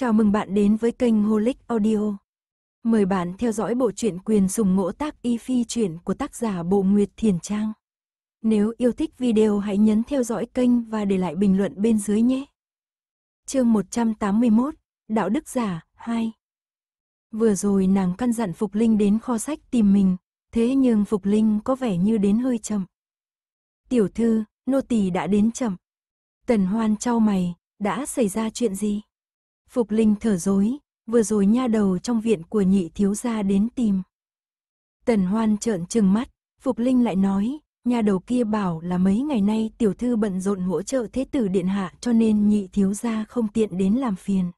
Chào mừng bạn đến với kênh Holic Audio. Mời bạn theo dõi bộ truyện quyền sùng ngỗ tác y phi truyện của tác giả Bộ Nguyệt Thiền Trang. Nếu yêu thích video hãy nhấn theo dõi kênh và để lại bình luận bên dưới nhé. Chương 181: Đạo đức giả 2. Vừa rồi nàng căn dặn Phục Linh đến kho sách tìm mình, thế nhưng Phục Linh có vẻ như đến hơi chậm. "Tiểu thư, nô tỳ đã đến chậm." Tần Hoan trao mày, "Đã xảy ra chuyện gì?" Phục Linh thở dối, vừa rồi nha đầu trong viện của nhị thiếu gia đến tìm. Tần Hoan trợn trừng mắt, Phục Linh lại nói, nhà đầu kia bảo là mấy ngày nay tiểu thư bận rộn hỗ trợ thế tử điện hạ cho nên nhị thiếu gia không tiện đến làm phiền.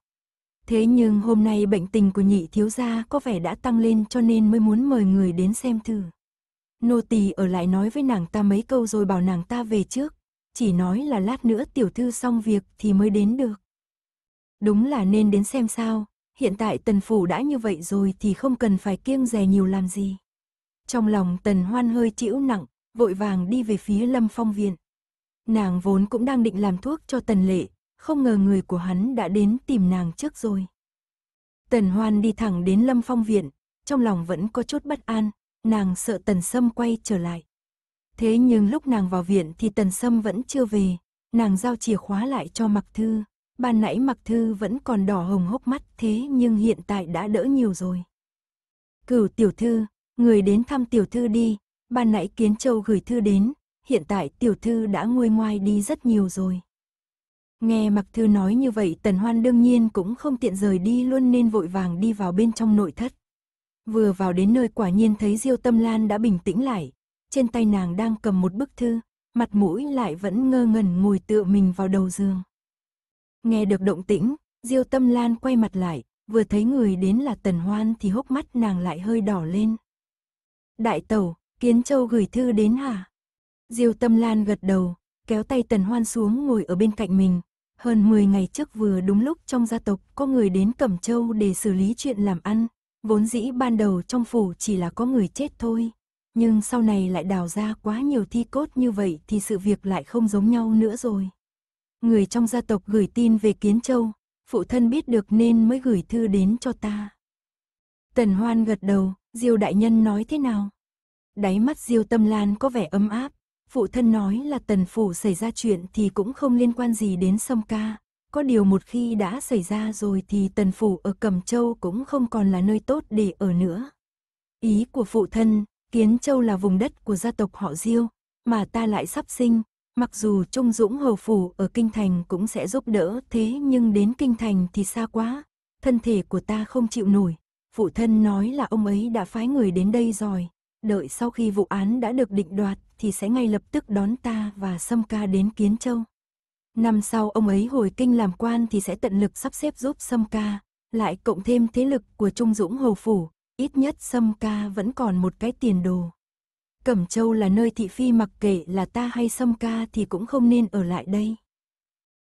Thế nhưng hôm nay bệnh tình của nhị thiếu gia có vẻ đã tăng lên cho nên mới muốn mời người đến xem thử. Nô tỳ ở lại nói với nàng ta mấy câu rồi bảo nàng ta về trước, chỉ nói là lát nữa tiểu thư xong việc thì mới đến được. Đúng là nên đến xem sao, hiện tại tần phủ đã như vậy rồi thì không cần phải kiêng rè nhiều làm gì. Trong lòng tần hoan hơi chịu nặng, vội vàng đi về phía lâm phong viện. Nàng vốn cũng đang định làm thuốc cho tần lệ, không ngờ người của hắn đã đến tìm nàng trước rồi. Tần hoan đi thẳng đến lâm phong viện, trong lòng vẫn có chút bất an, nàng sợ tần sâm quay trở lại. Thế nhưng lúc nàng vào viện thì tần sâm vẫn chưa về, nàng giao chìa khóa lại cho mặc thư ban nãy Mặc Thư vẫn còn đỏ hồng hốc mắt thế nhưng hiện tại đã đỡ nhiều rồi. Cửu tiểu thư, người đến thăm tiểu thư đi, ban nãy Kiến Châu gửi thư đến, hiện tại tiểu thư đã nguôi ngoai đi rất nhiều rồi. Nghe Mặc Thư nói như vậy Tần Hoan đương nhiên cũng không tiện rời đi luôn nên vội vàng đi vào bên trong nội thất. Vừa vào đến nơi quả nhiên thấy Diêu Tâm Lan đã bình tĩnh lại, trên tay nàng đang cầm một bức thư, mặt mũi lại vẫn ngơ ngẩn ngồi tựa mình vào đầu giường. Nghe được động tĩnh, Diêu Tâm Lan quay mặt lại, vừa thấy người đến là Tần Hoan thì hốc mắt nàng lại hơi đỏ lên. Đại tẩu, Kiến Châu gửi thư đến hả? Diêu Tâm Lan gật đầu, kéo tay Tần Hoan xuống ngồi ở bên cạnh mình. Hơn 10 ngày trước vừa đúng lúc trong gia tộc có người đến Cẩm Châu để xử lý chuyện làm ăn. Vốn dĩ ban đầu trong phủ chỉ là có người chết thôi. Nhưng sau này lại đào ra quá nhiều thi cốt như vậy thì sự việc lại không giống nhau nữa rồi người trong gia tộc gửi tin về Kiến Châu, phụ thân biết được nên mới gửi thư đến cho ta. Tần Hoan gật đầu, Diêu đại nhân nói thế nào? Đáy mắt Diêu Tâm Lan có vẻ ấm áp, phụ thân nói là tần phủ xảy ra chuyện thì cũng không liên quan gì đến sông ca. Có điều một khi đã xảy ra rồi thì tần phủ ở Cẩm Châu cũng không còn là nơi tốt để ở nữa. Ý của phụ thân, Kiến Châu là vùng đất của gia tộc họ Diêu, mà ta lại sắp sinh, Mặc dù Trung Dũng Hầu Phủ ở Kinh Thành cũng sẽ giúp đỡ, thế nhưng đến Kinh Thành thì xa quá, thân thể của ta không chịu nổi. Phụ thân nói là ông ấy đã phái người đến đây rồi, đợi sau khi vụ án đã được định đoạt thì sẽ ngay lập tức đón ta và Sâm Ca đến Kiến Châu. Năm sau ông ấy hồi kinh làm quan thì sẽ tận lực sắp xếp giúp Sâm Ca, lại cộng thêm thế lực của Trung Dũng Hầu Phủ, ít nhất Sâm Ca vẫn còn một cái tiền đồ. Cẩm Châu là nơi thị phi mặc kệ là ta hay Sâm Ca thì cũng không nên ở lại đây.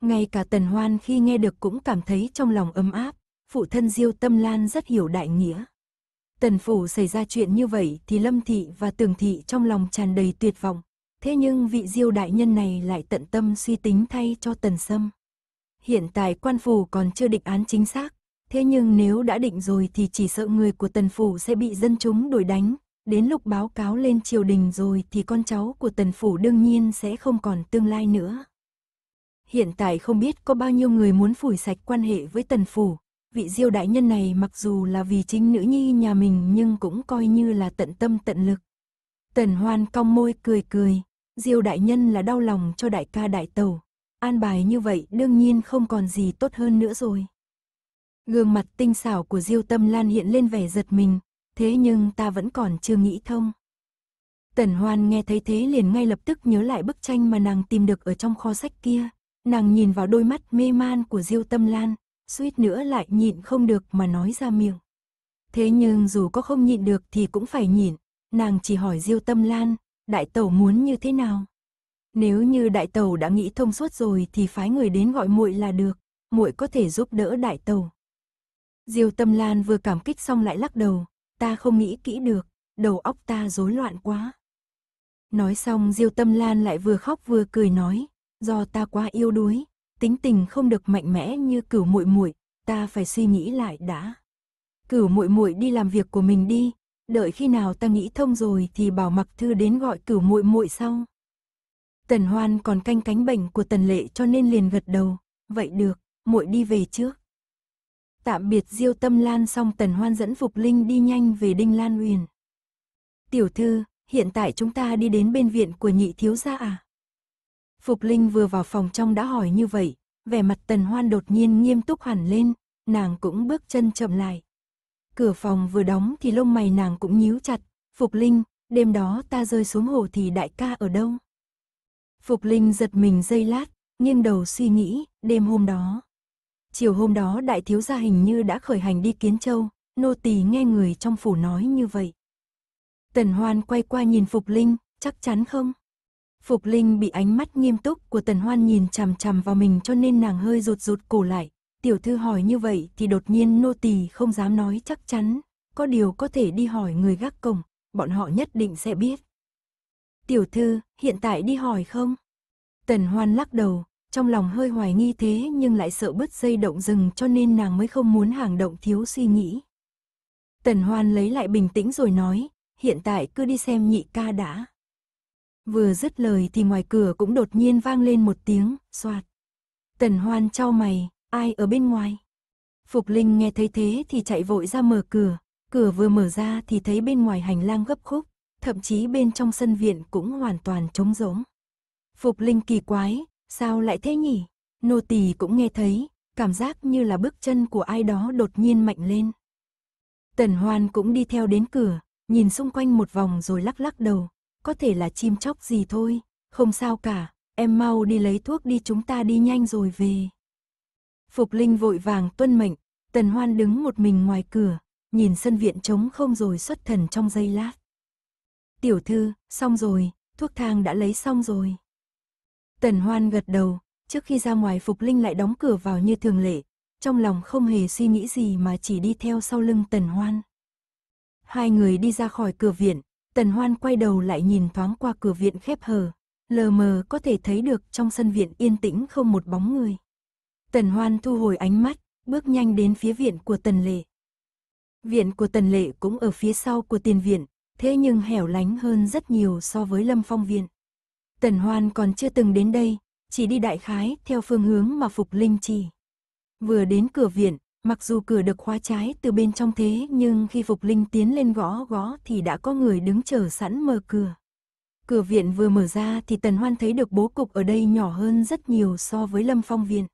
Ngay cả Tần Hoan khi nghe được cũng cảm thấy trong lòng ấm áp, phụ thân Diêu Tâm Lan rất hiểu đại nghĩa. Tần Phủ xảy ra chuyện như vậy thì Lâm Thị và Tường Thị trong lòng tràn đầy tuyệt vọng, thế nhưng vị Diêu đại nhân này lại tận tâm suy tính thay cho Tần Sâm. Hiện tại quan phủ còn chưa định án chính xác, thế nhưng nếu đã định rồi thì chỉ sợ người của Tần Phủ sẽ bị dân chúng đuổi đánh, đến lúc báo cáo lên triều đình rồi thì con cháu của tần phủ đương nhiên sẽ không còn tương lai nữa. Hiện tại không biết có bao nhiêu người muốn phủi sạch quan hệ với tần phủ, vị diêu đại nhân này mặc dù là vì chính nữ nhi nhà mình nhưng cũng coi như là tận tâm tận lực. Tần hoan cong môi cười cười, diêu đại nhân là đau lòng cho đại ca đại tàu, an bài như vậy đương nhiên không còn gì tốt hơn nữa rồi. Gương mặt tinh xảo của diêu tâm lan hiện lên vẻ giật mình, thế nhưng ta vẫn còn chưa nghĩ thông. Tần Hoan nghe thấy thế liền ngay lập tức nhớ lại bức tranh mà nàng tìm được ở trong kho sách kia. Nàng nhìn vào đôi mắt mê man của Diêu Tâm Lan, suýt nữa lại nhịn không được mà nói ra miệng. Thế nhưng dù có không nhịn được thì cũng phải nhịn, nàng chỉ hỏi Diêu Tâm Lan, đại tẩu muốn như thế nào? Nếu như đại tẩu đã nghĩ thông suốt rồi thì phái người đến gọi muội là được, muội có thể giúp đỡ đại tẩu. Diêu Tâm Lan vừa cảm kích xong lại lắc đầu, ta không nghĩ kỹ được, đầu óc ta rối loạn quá. Nói xong Diêu Tâm Lan lại vừa khóc vừa cười nói, do ta quá yêu đuối, tính tình không được mạnh mẽ như cửu muội muội, ta phải suy nghĩ lại đã. Cửu muội muội đi làm việc của mình đi, đợi khi nào ta nghĩ thông rồi thì bảo Mặc Thư đến gọi cửu muội muội sau. Tần Hoan còn canh cánh bệnh của Tần Lệ cho nên liền gật đầu, vậy được, muội đi về trước. Tạm biệt Diêu Tâm Lan xong Tần Hoan dẫn Phục Linh đi nhanh về Đinh Lan Uyển. Tiểu thư, hiện tại chúng ta đi đến bên viện của nhị thiếu gia à? Phục Linh vừa vào phòng trong đã hỏi như vậy, vẻ mặt Tần Hoan đột nhiên nghiêm túc hẳn lên, nàng cũng bước chân chậm lại. Cửa phòng vừa đóng thì lông mày nàng cũng nhíu chặt, Phục Linh, đêm đó ta rơi xuống hồ thì đại ca ở đâu? Phục Linh giật mình giây lát, nghiêng đầu suy nghĩ, đêm hôm đó. Chiều hôm đó đại thiếu gia hình như đã khởi hành đi Kiến Châu, nô tỳ nghe người trong phủ nói như vậy. Tần Hoan quay qua nhìn Phục Linh, chắc chắn không? Phục Linh bị ánh mắt nghiêm túc của Tần Hoan nhìn chằm chằm vào mình cho nên nàng hơi rụt rụt cổ lại. Tiểu thư hỏi như vậy thì đột nhiên nô tỳ không dám nói chắc chắn, có điều có thể đi hỏi người gác cổng, bọn họ nhất định sẽ biết. Tiểu thư, hiện tại đi hỏi không? Tần Hoan lắc đầu, trong lòng hơi hoài nghi thế nhưng lại sợ bứt dây động rừng cho nên nàng mới không muốn hàng động thiếu suy nghĩ. Tần Hoan lấy lại bình tĩnh rồi nói, hiện tại cứ đi xem nhị ca đã. Vừa dứt lời thì ngoài cửa cũng đột nhiên vang lên một tiếng, soạt. Tần Hoan trao mày, ai ở bên ngoài? Phục Linh nghe thấy thế thì chạy vội ra mở cửa, cửa vừa mở ra thì thấy bên ngoài hành lang gấp khúc, thậm chí bên trong sân viện cũng hoàn toàn trống rỗng. Phục Linh kỳ quái, Sao lại thế nhỉ? Nô tỳ cũng nghe thấy, cảm giác như là bước chân của ai đó đột nhiên mạnh lên. Tần Hoan cũng đi theo đến cửa, nhìn xung quanh một vòng rồi lắc lắc đầu, có thể là chim chóc gì thôi, không sao cả, em mau đi lấy thuốc đi chúng ta đi nhanh rồi về. Phục Linh vội vàng tuân mệnh, Tần Hoan đứng một mình ngoài cửa, nhìn sân viện trống không rồi xuất thần trong giây lát. Tiểu thư, xong rồi, thuốc thang đã lấy xong rồi. Tần Hoan gật đầu, trước khi ra ngoài Phục Linh lại đóng cửa vào như thường lệ, trong lòng không hề suy nghĩ gì mà chỉ đi theo sau lưng Tần Hoan. Hai người đi ra khỏi cửa viện, Tần Hoan quay đầu lại nhìn thoáng qua cửa viện khép hờ, lờ mờ có thể thấy được trong sân viện yên tĩnh không một bóng người. Tần Hoan thu hồi ánh mắt, bước nhanh đến phía viện của Tần Lệ. Viện của Tần Lệ cũng ở phía sau của tiền viện, thế nhưng hẻo lánh hơn rất nhiều so với Lâm Phong viện. Tần Hoan còn chưa từng đến đây, chỉ đi đại khái theo phương hướng mà Phục Linh chỉ. Vừa đến cửa viện, mặc dù cửa được khóa trái từ bên trong thế nhưng khi Phục Linh tiến lên gõ gõ thì đã có người đứng chờ sẵn mở cửa. Cửa viện vừa mở ra thì Tần Hoan thấy được bố cục ở đây nhỏ hơn rất nhiều so với Lâm Phong Viện.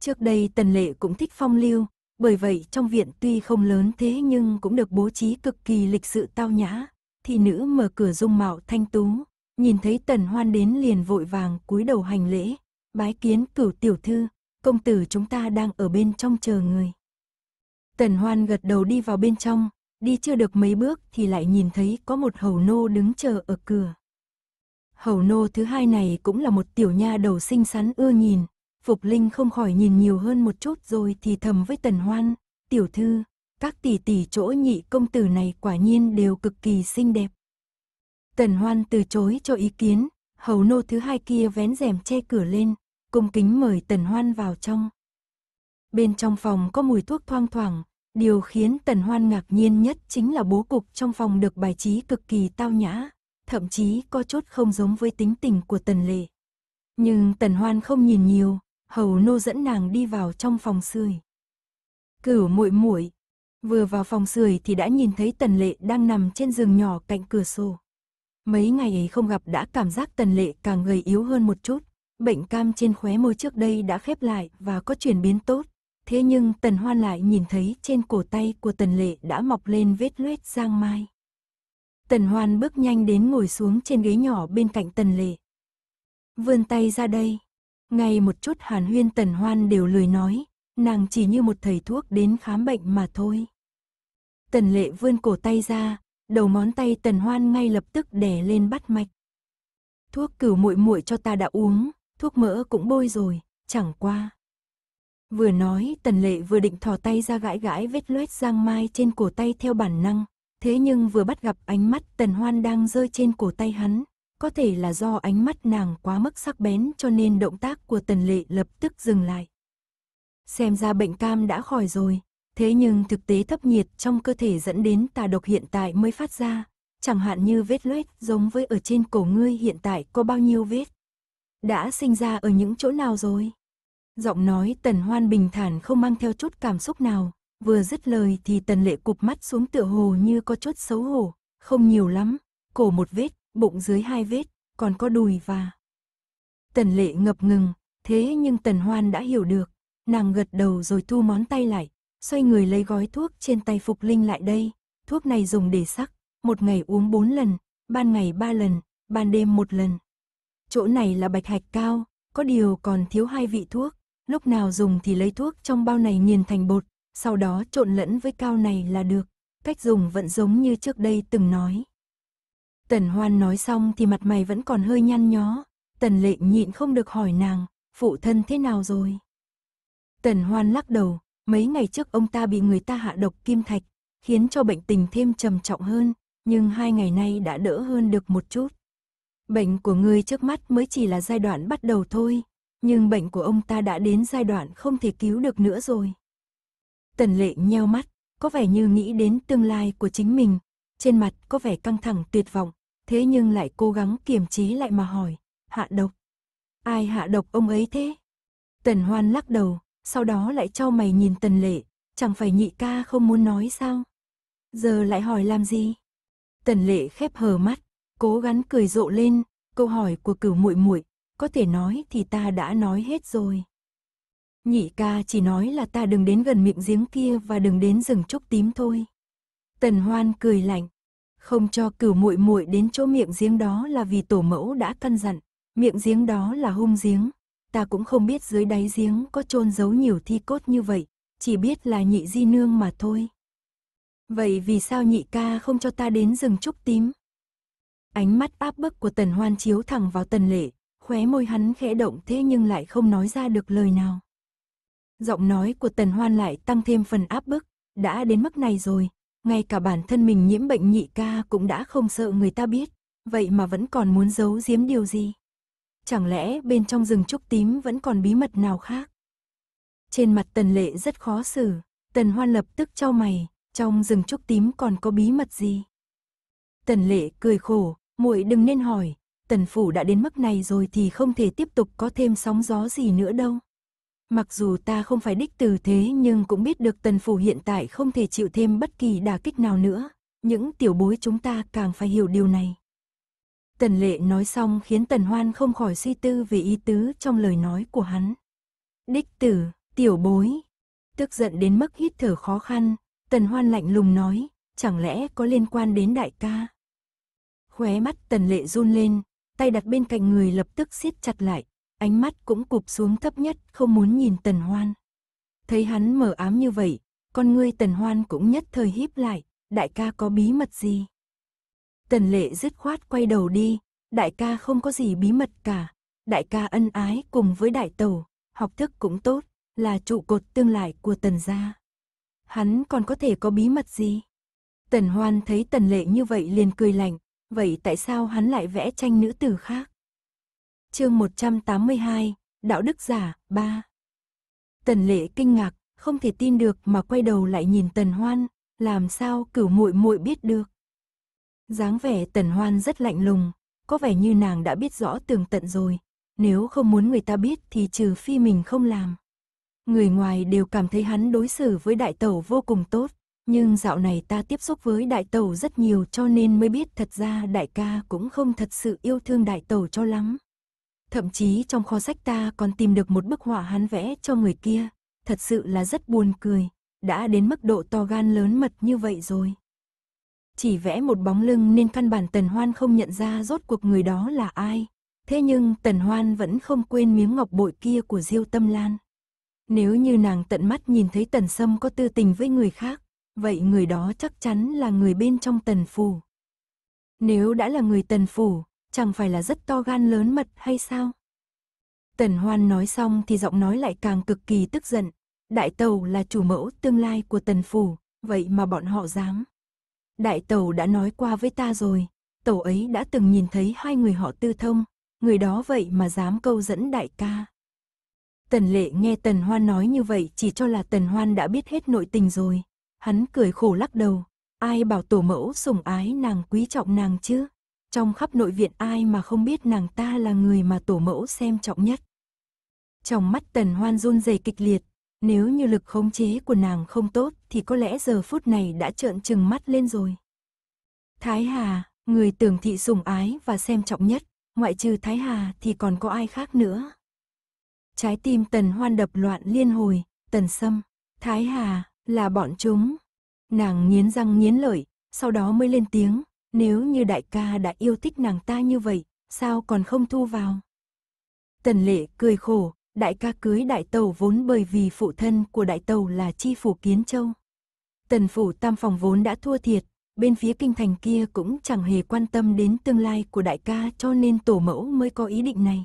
Trước đây Tần Lệ cũng thích phong lưu, bởi vậy trong viện tuy không lớn thế nhưng cũng được bố trí cực kỳ lịch sự tao nhã, thì nữ mở cửa dung mạo thanh tú, nhìn thấy tần hoan đến liền vội vàng cúi đầu hành lễ, bái kiến cửu tiểu thư, công tử chúng ta đang ở bên trong chờ người. Tần hoan gật đầu đi vào bên trong, đi chưa được mấy bước thì lại nhìn thấy có một hầu nô đứng chờ ở cửa. Hầu nô thứ hai này cũng là một tiểu nha đầu xinh xắn ưa nhìn, Phục Linh không khỏi nhìn nhiều hơn một chút rồi thì thầm với Tần Hoan, tiểu thư, các tỷ tỷ chỗ nhị công tử này quả nhiên đều cực kỳ xinh đẹp. Tần Hoan từ chối cho ý kiến, hầu nô thứ hai kia vén rèm che cửa lên, cung kính mời Tần Hoan vào trong. Bên trong phòng có mùi thuốc thoang thoảng, điều khiến Tần Hoan ngạc nhiên nhất chính là bố cục trong phòng được bài trí cực kỳ tao nhã, thậm chí có chút không giống với tính tình của Tần Lệ. Nhưng Tần Hoan không nhìn nhiều, hầu nô dẫn nàng đi vào trong phòng sưởi. Cửu muội muội vừa vào phòng sưởi thì đã nhìn thấy Tần Lệ đang nằm trên giường nhỏ cạnh cửa sổ. Mấy ngày ấy không gặp đã cảm giác tần lệ càng người yếu hơn một chút. Bệnh cam trên khóe môi trước đây đã khép lại và có chuyển biến tốt. Thế nhưng tần hoan lại nhìn thấy trên cổ tay của tần lệ đã mọc lên vết luet giang mai. Tần hoan bước nhanh đến ngồi xuống trên ghế nhỏ bên cạnh tần lệ. Vươn tay ra đây. Ngay một chút hàn huyên tần hoan đều lười nói, nàng chỉ như một thầy thuốc đến khám bệnh mà thôi. Tần lệ vươn cổ tay ra, Đầu món tay Tần Hoan ngay lập tức đè lên bắt mạch. Thuốc cửu muội muội cho ta đã uống, thuốc mỡ cũng bôi rồi, chẳng qua. Vừa nói, Tần Lệ vừa định thò tay ra gãi gãi vết loét giang mai trên cổ tay theo bản năng, thế nhưng vừa bắt gặp ánh mắt Tần Hoan đang rơi trên cổ tay hắn, có thể là do ánh mắt nàng quá mức sắc bén cho nên động tác của Tần Lệ lập tức dừng lại. Xem ra bệnh cam đã khỏi rồi, Thế nhưng thực tế thấp nhiệt trong cơ thể dẫn đến tà độc hiện tại mới phát ra, chẳng hạn như vết loét giống với ở trên cổ ngươi hiện tại có bao nhiêu vết. Đã sinh ra ở những chỗ nào rồi? Giọng nói tần hoan bình thản không mang theo chút cảm xúc nào, vừa dứt lời thì tần lệ cụp mắt xuống tựa hồ như có chút xấu hổ, không nhiều lắm, cổ một vết, bụng dưới hai vết, còn có đùi và... Tần lệ ngập ngừng, thế nhưng tần hoan đã hiểu được, nàng gật đầu rồi thu món tay lại, xoay người lấy gói thuốc trên tay Phục Linh lại đây. Thuốc này dùng để sắc, một ngày uống bốn lần, ban ngày ba lần, ban đêm một lần. Chỗ này là bạch hạch cao, có điều còn thiếu hai vị thuốc. Lúc nào dùng thì lấy thuốc trong bao này nghiền thành bột, sau đó trộn lẫn với cao này là được. Cách dùng vẫn giống như trước đây từng nói. Tần Hoan nói xong thì mặt mày vẫn còn hơi nhăn nhó. Tần lệ nhịn không được hỏi nàng, phụ thân thế nào rồi? Tần Hoan lắc đầu, Mấy ngày trước ông ta bị người ta hạ độc kim thạch, khiến cho bệnh tình thêm trầm trọng hơn, nhưng hai ngày nay đã đỡ hơn được một chút. Bệnh của người trước mắt mới chỉ là giai đoạn bắt đầu thôi, nhưng bệnh của ông ta đã đến giai đoạn không thể cứu được nữa rồi. Tần lệ nheo mắt, có vẻ như nghĩ đến tương lai của chính mình, trên mặt có vẻ căng thẳng tuyệt vọng, thế nhưng lại cố gắng kiềm chế lại mà hỏi, hạ độc. Ai hạ độc ông ấy thế? Tần hoan lắc đầu, sau đó lại cho mày nhìn tần lệ, chẳng phải nhị ca không muốn nói sao? Giờ lại hỏi làm gì? Tần lệ khép hờ mắt, cố gắng cười rộ lên, câu hỏi của cửu muội muội có thể nói thì ta đã nói hết rồi. Nhị ca chỉ nói là ta đừng đến gần miệng giếng kia và đừng đến rừng trúc tím thôi. Tần Hoan cười lạnh, không cho cửu muội muội đến chỗ miệng giếng đó là vì tổ mẫu đã căn dặn, miệng giếng đó là hung giếng, ta cũng không biết dưới đáy giếng có chôn giấu nhiều thi cốt như vậy, chỉ biết là nhị di nương mà thôi. Vậy vì sao nhị ca không cho ta đến rừng trúc tím? Ánh mắt áp bức của tần hoan chiếu thẳng vào tần lệ, khóe môi hắn khẽ động thế nhưng lại không nói ra được lời nào. Giọng nói của tần hoan lại tăng thêm phần áp bức, đã đến mức này rồi, ngay cả bản thân mình nhiễm bệnh nhị ca cũng đã không sợ người ta biết, vậy mà vẫn còn muốn giấu giếm điều gì. Chẳng lẽ bên trong rừng trúc tím vẫn còn bí mật nào khác? Trên mặt tần lệ rất khó xử, tần hoan lập tức trao mày, trong rừng trúc tím còn có bí mật gì? Tần lệ cười khổ, muội đừng nên hỏi, tần phủ đã đến mức này rồi thì không thể tiếp tục có thêm sóng gió gì nữa đâu. Mặc dù ta không phải đích từ thế nhưng cũng biết được tần phủ hiện tại không thể chịu thêm bất kỳ đả kích nào nữa. Những tiểu bối chúng ta càng phải hiểu điều này. Tần lệ nói xong khiến tần hoan không khỏi suy tư về ý tứ trong lời nói của hắn. Đích tử, tiểu bối. Tức giận đến mức hít thở khó khăn, tần hoan lạnh lùng nói, chẳng lẽ có liên quan đến đại ca. Khóe mắt tần lệ run lên, tay đặt bên cạnh người lập tức siết chặt lại, ánh mắt cũng cụp xuống thấp nhất không muốn nhìn tần hoan. Thấy hắn mở ám như vậy, con ngươi tần hoan cũng nhất thời híp lại, đại ca có bí mật gì? Tần lệ dứt khoát quay đầu đi, đại ca không có gì bí mật cả. Đại ca ân ái cùng với đại tàu, học thức cũng tốt, là trụ cột tương lai của tần gia. Hắn còn có thể có bí mật gì? Tần hoan thấy tần lệ như vậy liền cười lạnh, vậy tại sao hắn lại vẽ tranh nữ tử khác? chương 182, Đạo đức giả, 3 Tần lệ kinh ngạc, không thể tin được mà quay đầu lại nhìn tần hoan, làm sao cửu muội muội biết được? dáng vẻ tần hoan rất lạnh lùng, có vẻ như nàng đã biết rõ tường tận rồi, nếu không muốn người ta biết thì trừ phi mình không làm. Người ngoài đều cảm thấy hắn đối xử với đại tẩu vô cùng tốt, nhưng dạo này ta tiếp xúc với đại tẩu rất nhiều cho nên mới biết thật ra đại ca cũng không thật sự yêu thương đại tẩu cho lắm. Thậm chí trong kho sách ta còn tìm được một bức họa hắn vẽ cho người kia, thật sự là rất buồn cười, đã đến mức độ to gan lớn mật như vậy rồi. Chỉ vẽ một bóng lưng nên căn bản Tần Hoan không nhận ra rốt cuộc người đó là ai. Thế nhưng Tần Hoan vẫn không quên miếng ngọc bội kia của Diêu Tâm Lan. Nếu như nàng tận mắt nhìn thấy Tần Sâm có tư tình với người khác, vậy người đó chắc chắn là người bên trong Tần Phủ. Nếu đã là người Tần Phủ, chẳng phải là rất to gan lớn mật hay sao? Tần Hoan nói xong thì giọng nói lại càng cực kỳ tức giận. Đại Tàu là chủ mẫu tương lai của Tần Phủ, vậy mà bọn họ dám. Đại tàu đã nói qua với ta rồi, tàu ấy đã từng nhìn thấy hai người họ tư thông, người đó vậy mà dám câu dẫn đại ca. Tần lệ nghe Tần Hoan nói như vậy chỉ cho là Tần Hoan đã biết hết nội tình rồi. Hắn cười khổ lắc đầu, ai bảo tổ mẫu sủng ái nàng quý trọng nàng chứ. Trong khắp nội viện ai mà không biết nàng ta là người mà tổ mẫu xem trọng nhất. Trong mắt Tần Hoan run rẩy kịch liệt, nếu như lực khống chế của nàng không tốt thì có lẽ giờ phút này đã trợn trừng mắt lên rồi. Thái Hà, người tưởng thị sủng ái và xem trọng nhất, ngoại trừ Thái Hà thì còn có ai khác nữa. Trái tim tần hoan đập loạn liên hồi, tần sâm, Thái Hà, là bọn chúng. Nàng nghiến răng nghiến lợi, sau đó mới lên tiếng, nếu như đại ca đã yêu thích nàng ta như vậy, sao còn không thu vào. Tần lệ cười khổ, đại ca cưới đại tàu vốn bởi vì phụ thân của đại tàu là chi phủ Kiến Châu. Tần phủ tam phòng vốn đã thua thiệt, bên phía kinh thành kia cũng chẳng hề quan tâm đến tương lai của đại ca cho nên tổ mẫu mới có ý định này.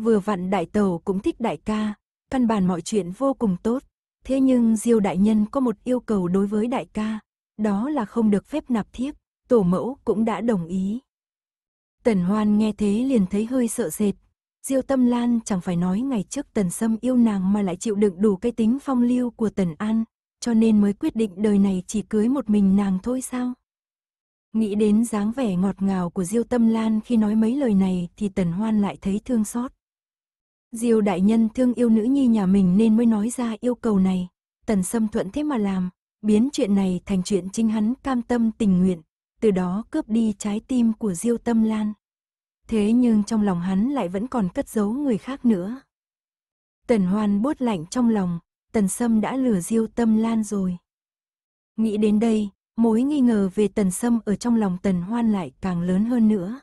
Vừa vặn đại tàu cũng thích đại ca, căn bản mọi chuyện vô cùng tốt. Thế nhưng Diêu đại nhân có một yêu cầu đối với đại ca, đó là không được phép nạp thiếp, tổ mẫu cũng đã đồng ý. Tần Hoan nghe thế liền thấy hơi sợ sệt, Diêu Tâm Lan chẳng phải nói ngày trước Tần Sâm yêu nàng mà lại chịu đựng đủ cái tính phong lưu của Tần An, cho nên mới quyết định đời này chỉ cưới một mình nàng thôi sao? Nghĩ đến dáng vẻ ngọt ngào của Diêu Tâm Lan khi nói mấy lời này thì Tần Hoan lại thấy thương xót. Diêu đại nhân thương yêu nữ nhi nhà mình nên mới nói ra yêu cầu này, Tần Sâm thuận thế mà làm, biến chuyện này thành chuyện chính hắn cam tâm tình nguyện, từ đó cướp đi trái tim của Diêu Tâm Lan thế nhưng trong lòng hắn lại vẫn còn cất giấu người khác nữa. Tần Hoan bốt lạnh trong lòng, Tần Sâm đã lừa diêu tâm lan rồi. Nghĩ đến đây, mối nghi ngờ về Tần Sâm ở trong lòng Tần Hoan lại càng lớn hơn nữa.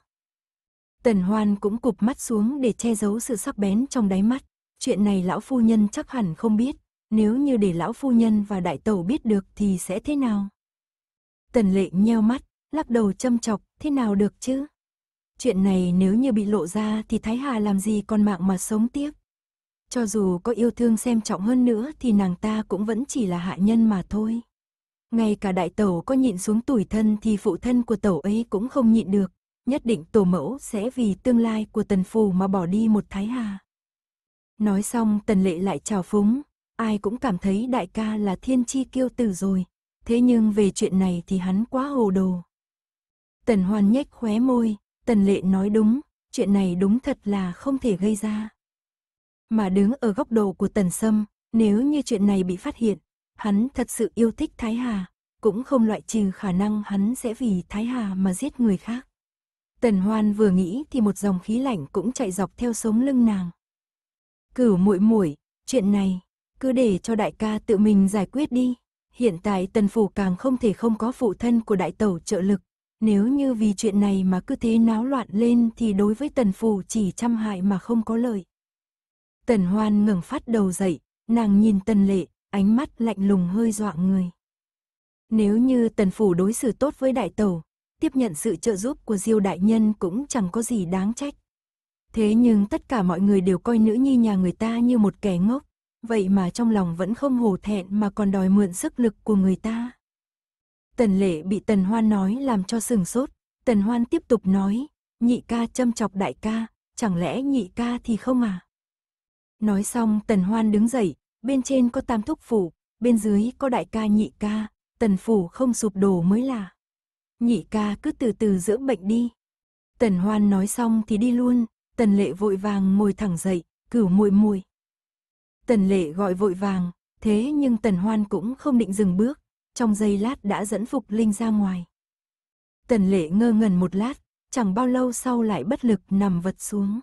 Tần Hoan cũng cụp mắt xuống để che giấu sự sắc bén trong đáy mắt. Chuyện này lão phu nhân chắc hẳn không biết, nếu như để lão phu nhân và đại tẩu biết được thì sẽ thế nào? Tần lệ nheo mắt, lắc đầu châm chọc, thế nào được chứ? Chuyện này nếu như bị lộ ra thì Thái Hà làm gì còn mạng mà sống tiếp? Cho dù có yêu thương xem trọng hơn nữa thì nàng ta cũng vẫn chỉ là hạ nhân mà thôi. Ngay cả đại tẩu có nhịn xuống tuổi thân thì phụ thân của tẩu ấy cũng không nhịn được. Nhất định tổ mẫu sẽ vì tương lai của tần phù mà bỏ đi một thái hà. Nói xong tần lệ lại chào phúng. Ai cũng cảm thấy đại ca là thiên chi kiêu tử rồi. Thế nhưng về chuyện này thì hắn quá hồ đồ. Tần hoan nhếch khóe môi, Tần lệ nói đúng, chuyện này đúng thật là không thể gây ra. Mà đứng ở góc độ của tần sâm, nếu như chuyện này bị phát hiện, hắn thật sự yêu thích Thái Hà, cũng không loại trừ khả năng hắn sẽ vì Thái Hà mà giết người khác. Tần Hoan vừa nghĩ thì một dòng khí lạnh cũng chạy dọc theo sống lưng nàng. Cửu muội muội, chuyện này cứ để cho đại ca tự mình giải quyết đi. Hiện tại Tần phủ càng không thể không có phụ thân của đại tẩu trợ lực, nếu như vì chuyện này mà cứ thế náo loạn lên thì đối với tần phủ chỉ trăm hại mà không có lợi. Tần hoan ngừng phát đầu dậy, nàng nhìn tần lệ, ánh mắt lạnh lùng hơi dọa người. Nếu như tần phủ đối xử tốt với đại tẩu, tiếp nhận sự trợ giúp của diêu đại nhân cũng chẳng có gì đáng trách. Thế nhưng tất cả mọi người đều coi nữ nhi nhà người ta như một kẻ ngốc, vậy mà trong lòng vẫn không hổ thẹn mà còn đòi mượn sức lực của người ta. Tần lệ bị tần hoan nói làm cho sừng sốt. Tần hoan tiếp tục nói, nhị ca châm chọc đại ca, chẳng lẽ nhị ca thì không à? Nói xong tần hoan đứng dậy, bên trên có tam thúc phủ, bên dưới có đại ca nhị ca, tần phủ không sụp đổ mới là. Nhị ca cứ từ từ dưỡng bệnh đi. Tần hoan nói xong thì đi luôn, tần lệ vội vàng ngồi thẳng dậy, cửu muội muội. Tần lệ gọi vội vàng, thế nhưng tần hoan cũng không định dừng bước, trong giây lát đã dẫn Phục Linh ra ngoài. Tần lệ ngơ ngẩn một lát, chẳng bao lâu sau lại bất lực nằm vật xuống.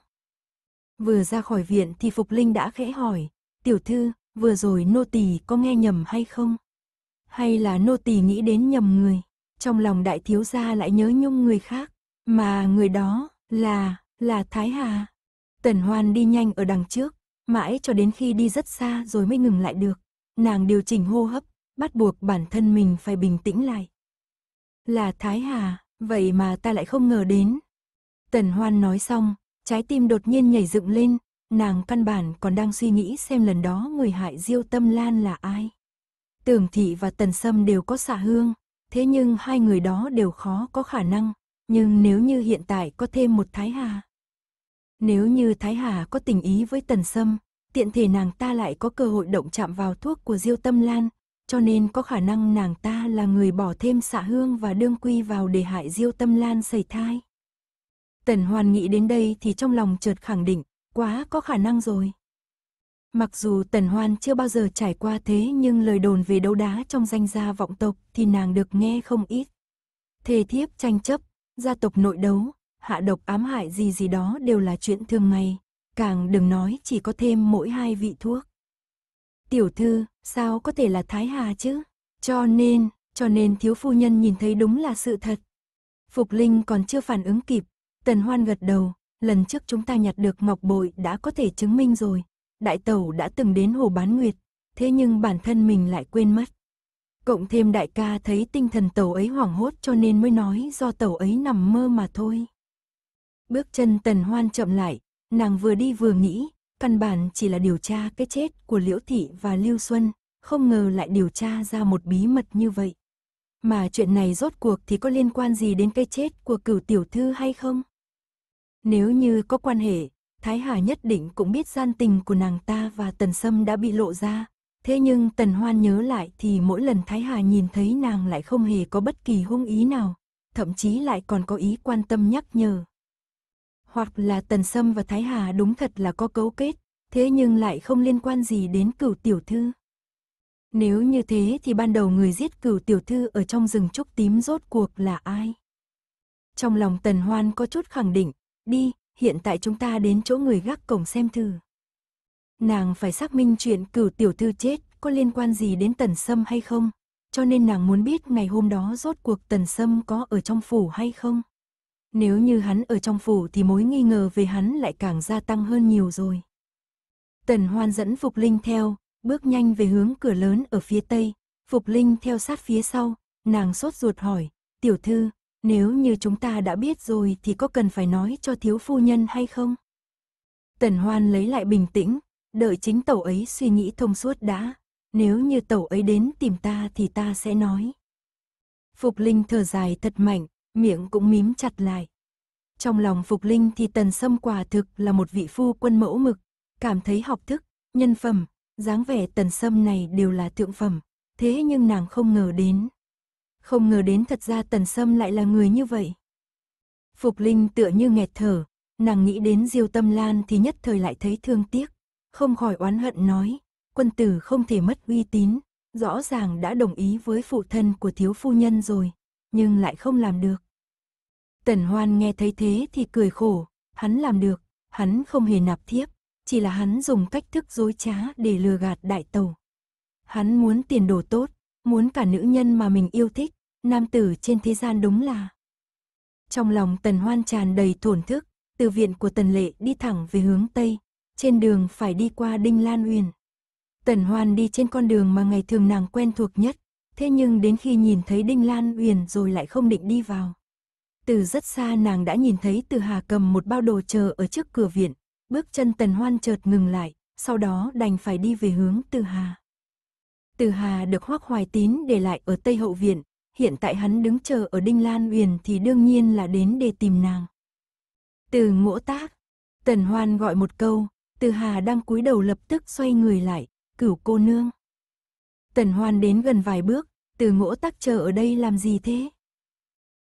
Vừa ra khỏi viện thì Phục Linh đã khẽ hỏi, tiểu thư, vừa rồi nô tỳ có nghe nhầm hay không? Hay là nô tỳ nghĩ đến nhầm người, trong lòng đại thiếu gia lại nhớ nhung người khác, mà người đó là, là Thái Hà. Tần Hoan đi nhanh ở đằng trước, mãi cho đến khi đi rất xa rồi mới ngừng lại được. Nàng điều chỉnh hô hấp bắt buộc bản thân mình phải bình tĩnh lại. Là Thái Hà, vậy mà ta lại không ngờ đến. Tần Hoan nói xong, trái tim đột nhiên nhảy dựng lên, nàng căn bản còn đang suy nghĩ xem lần đó người hại diêu tâm lan là ai. Tưởng thị và tần sâm đều có xạ hương, thế nhưng hai người đó đều khó có khả năng, nhưng nếu như hiện tại có thêm một Thái Hà. Nếu như Thái Hà có tình ý với tần sâm, tiện thể nàng ta lại có cơ hội động chạm vào thuốc của diêu tâm lan, cho nên có khả năng nàng ta là người bỏ thêm xạ hương và đương quy vào để hại diêu tâm lan sẩy thai. Tần Hoàn nghĩ đến đây thì trong lòng chợt khẳng định, quá có khả năng rồi. Mặc dù Tần Hoan chưa bao giờ trải qua thế nhưng lời đồn về đấu đá trong danh gia vọng tộc thì nàng được nghe không ít. Thề thiếp tranh chấp, gia tộc nội đấu, hạ độc ám hại gì gì đó đều là chuyện thường ngày, càng đừng nói chỉ có thêm mỗi hai vị thuốc tiểu thư, sao có thể là Thái Hà chứ? Cho nên, cho nên thiếu phu nhân nhìn thấy đúng là sự thật. Phục Linh còn chưa phản ứng kịp, Tần Hoan gật đầu, lần trước chúng ta nhặt được ngọc bội đã có thể chứng minh rồi. Đại tẩu đã từng đến Hồ Bán Nguyệt, thế nhưng bản thân mình lại quên mất. Cộng thêm đại ca thấy tinh thần tẩu ấy hoảng hốt cho nên mới nói do tẩu ấy nằm mơ mà thôi. Bước chân Tần Hoan chậm lại, nàng vừa đi vừa nghĩ, Căn bản chỉ là điều tra cái chết của Liễu Thị và Lưu Xuân, không ngờ lại điều tra ra một bí mật như vậy. Mà chuyện này rốt cuộc thì có liên quan gì đến cái chết của cửu tiểu thư hay không? Nếu như có quan hệ, Thái Hà nhất định cũng biết gian tình của nàng ta và Tần Sâm đã bị lộ ra. Thế nhưng Tần Hoan nhớ lại thì mỗi lần Thái Hà nhìn thấy nàng lại không hề có bất kỳ hung ý nào, thậm chí lại còn có ý quan tâm nhắc nhở hoặc là Tần Sâm và Thái Hà đúng thật là có cấu kết, thế nhưng lại không liên quan gì đến cửu tiểu thư. Nếu như thế thì ban đầu người giết cửu tiểu thư ở trong rừng trúc tím rốt cuộc là ai? Trong lòng Tần Hoan có chút khẳng định, đi, hiện tại chúng ta đến chỗ người gác cổng xem thử. Nàng phải xác minh chuyện cửu tiểu thư chết có liên quan gì đến Tần Sâm hay không, cho nên nàng muốn biết ngày hôm đó rốt cuộc Tần Sâm có ở trong phủ hay không. Nếu như hắn ở trong phủ thì mối nghi ngờ về hắn lại càng gia tăng hơn nhiều rồi. Tần Hoan dẫn Phục Linh theo, bước nhanh về hướng cửa lớn ở phía tây, Phục Linh theo sát phía sau, nàng sốt ruột hỏi, tiểu thư, nếu như chúng ta đã biết rồi thì có cần phải nói cho thiếu phu nhân hay không? Tần Hoan lấy lại bình tĩnh, đợi chính tẩu ấy suy nghĩ thông suốt đã, nếu như tẩu ấy đến tìm ta thì ta sẽ nói. Phục Linh thở dài thật mạnh, miệng cũng mím chặt lại. Trong lòng Phục Linh thì Tần Sâm quả thực là một vị phu quân mẫu mực, cảm thấy học thức, nhân phẩm, dáng vẻ Tần Sâm này đều là thượng phẩm, thế nhưng nàng không ngờ đến. Không ngờ đến thật ra Tần Sâm lại là người như vậy. Phục Linh tựa như nghẹt thở, nàng nghĩ đến Diêu Tâm Lan thì nhất thời lại thấy thương tiếc, không khỏi oán hận nói, quân tử không thể mất uy tín, rõ ràng đã đồng ý với phụ thân của thiếu phu nhân rồi, nhưng lại không làm được. Tần Hoan nghe thấy thế thì cười khổ, hắn làm được, hắn không hề nạp thiếp, chỉ là hắn dùng cách thức dối trá để lừa gạt đại tàu. Hắn muốn tiền đồ tốt, muốn cả nữ nhân mà mình yêu thích, nam tử trên thế gian đúng là. Trong lòng Tần Hoan tràn đầy thổn thức, từ viện của Tần Lệ đi thẳng về hướng Tây, trên đường phải đi qua Đinh Lan Uyển. Tần Hoan đi trên con đường mà ngày thường nàng quen thuộc nhất, Thế nhưng đến khi nhìn thấy Đinh Lan Uyển rồi lại không định đi vào. Từ rất xa nàng đã nhìn thấy Từ Hà cầm một bao đồ chờ ở trước cửa viện, bước chân Tần Hoan chợt ngừng lại, sau đó đành phải đi về hướng Từ Hà. Từ Hà được Hoắc Hoài Tín để lại ở Tây Hậu Viện, hiện tại hắn đứng chờ ở Đinh Lan Uyển thì đương nhiên là đến để tìm nàng. Từ ngỗ tác, Tần Hoan gọi một câu, Từ Hà đang cúi đầu lập tức xoay người lại, cửu cô nương. Tần Hoan đến gần vài bước, từ ngỗ tắc chờ ở đây làm gì thế?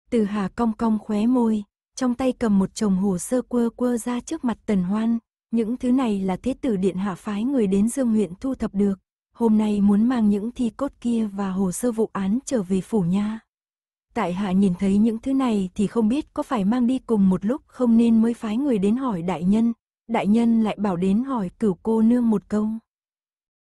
Từ hà cong cong khóe môi, trong tay cầm một chồng hồ sơ quơ quơ ra trước mặt Tần Hoan. Những thứ này là thế tử điện hạ phái người đến Dương huyện thu thập được. Hôm nay muốn mang những thi cốt kia và hồ sơ vụ án trở về phủ nha. Tại hạ nhìn thấy những thứ này thì không biết có phải mang đi cùng một lúc không nên mới phái người đến hỏi đại nhân. Đại nhân lại bảo đến hỏi cửu cô nương một câu.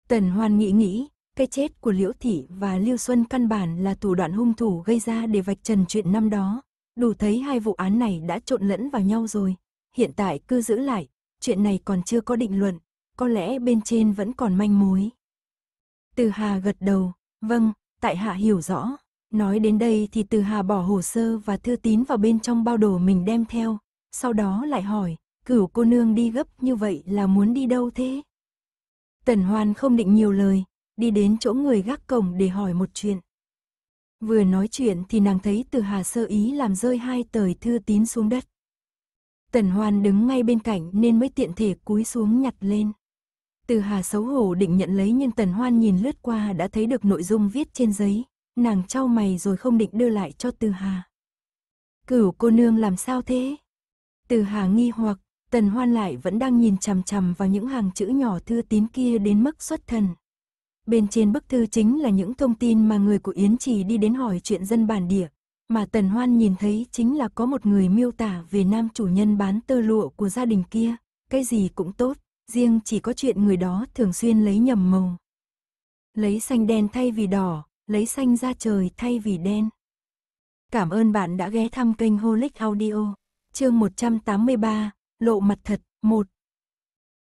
Tần Hoan nghĩ nghĩ, cái chết của Liễu Thị và liêu Xuân căn bản là thủ đoạn hung thủ gây ra để vạch trần chuyện năm đó. Đủ thấy hai vụ án này đã trộn lẫn vào nhau rồi. Hiện tại cứ giữ lại, chuyện này còn chưa có định luận, có lẽ bên trên vẫn còn manh mối. Từ Hà gật đầu, vâng, tại Hạ hiểu rõ. Nói đến đây thì Từ Hà bỏ hồ sơ và thư tín vào bên trong bao đồ mình đem theo, sau đó lại hỏi, cửu cô nương đi gấp như vậy là muốn đi đâu thế? Tần Hoan không định nhiều lời, đi đến chỗ người gác cổng để hỏi một chuyện. Vừa nói chuyện thì nàng thấy từ hà sơ ý làm rơi hai tờ thư tín xuống đất. Tần Hoan đứng ngay bên cạnh nên mới tiện thể cúi xuống nhặt lên. Từ hà xấu hổ định nhận lấy nhưng Tần Hoan nhìn lướt qua đã thấy được nội dung viết trên giấy, nàng trao mày rồi không định đưa lại cho từ hà. Cửu cô nương làm sao thế? Từ hà nghi hoặc, Tần Hoan lại vẫn đang nhìn chằm chằm vào những hàng chữ nhỏ thư tín kia đến mức xuất thần. Bên trên bức thư chính là những thông tin mà người của Yến Trì đi đến hỏi chuyện dân bản địa, mà Tần Hoan nhìn thấy chính là có một người miêu tả về nam chủ nhân bán tơ lụa của gia đình kia, cái gì cũng tốt, riêng chỉ có chuyện người đó thường xuyên lấy nhầm màu. Lấy xanh đen thay vì đỏ, lấy xanh ra trời thay vì đen. Cảm ơn bạn đã ghé thăm kênh Holic Audio, chương 183, Lộ Mặt Thật, 1.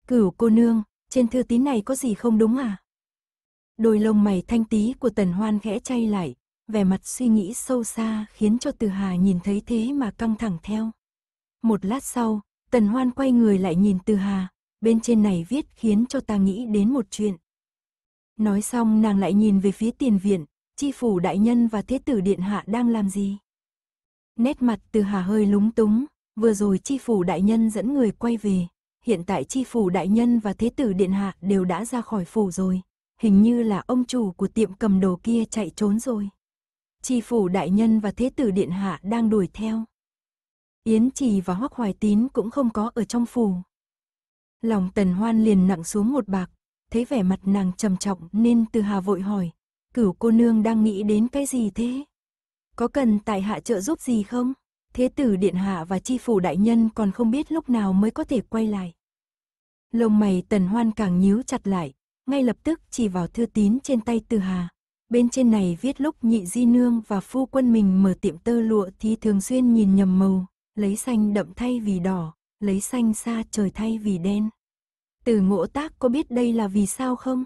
Cửu cô nương, trên thư tín này có gì không đúng à? Đôi lông mày thanh tí của Tần Hoan khẽ chay lại, vẻ mặt suy nghĩ sâu xa khiến cho Từ Hà nhìn thấy thế mà căng thẳng theo. Một lát sau, Tần Hoan quay người lại nhìn Từ Hà, bên trên này viết khiến cho ta nghĩ đến một chuyện. Nói xong nàng lại nhìn về phía tiền viện, chi phủ đại nhân và thế tử điện hạ đang làm gì? Nét mặt Từ Hà hơi lúng túng, vừa rồi chi phủ đại nhân dẫn người quay về, hiện tại chi phủ đại nhân và thế tử điện hạ đều đã ra khỏi phủ rồi, hình như là ông chủ của tiệm cầm đồ kia chạy trốn rồi. Tri phủ đại nhân và thế tử điện hạ đang đuổi theo. Yến Trì và Hoắc Hoài Tín cũng không có ở trong phủ. Lòng Tần Hoan liền nặng xuống một bạc, thấy vẻ mặt nàng trầm trọng nên từ hà vội hỏi, cửu cô nương đang nghĩ đến cái gì thế? Có cần tại hạ trợ giúp gì không? Thế tử điện hạ và tri phủ đại nhân còn không biết lúc nào mới có thể quay lại. Lông mày tần hoan càng nhíu chặt lại, ngay lập tức chỉ vào thư tín trên tay Từ Hà. Bên trên này viết lúc nhị di nương và phu quân mình mở tiệm tơ lụa thì thường xuyên nhìn nhầm màu, lấy xanh đậm thay vì đỏ, lấy xanh xa trời thay vì đen. Từ ngộ tác có biết đây là vì sao không?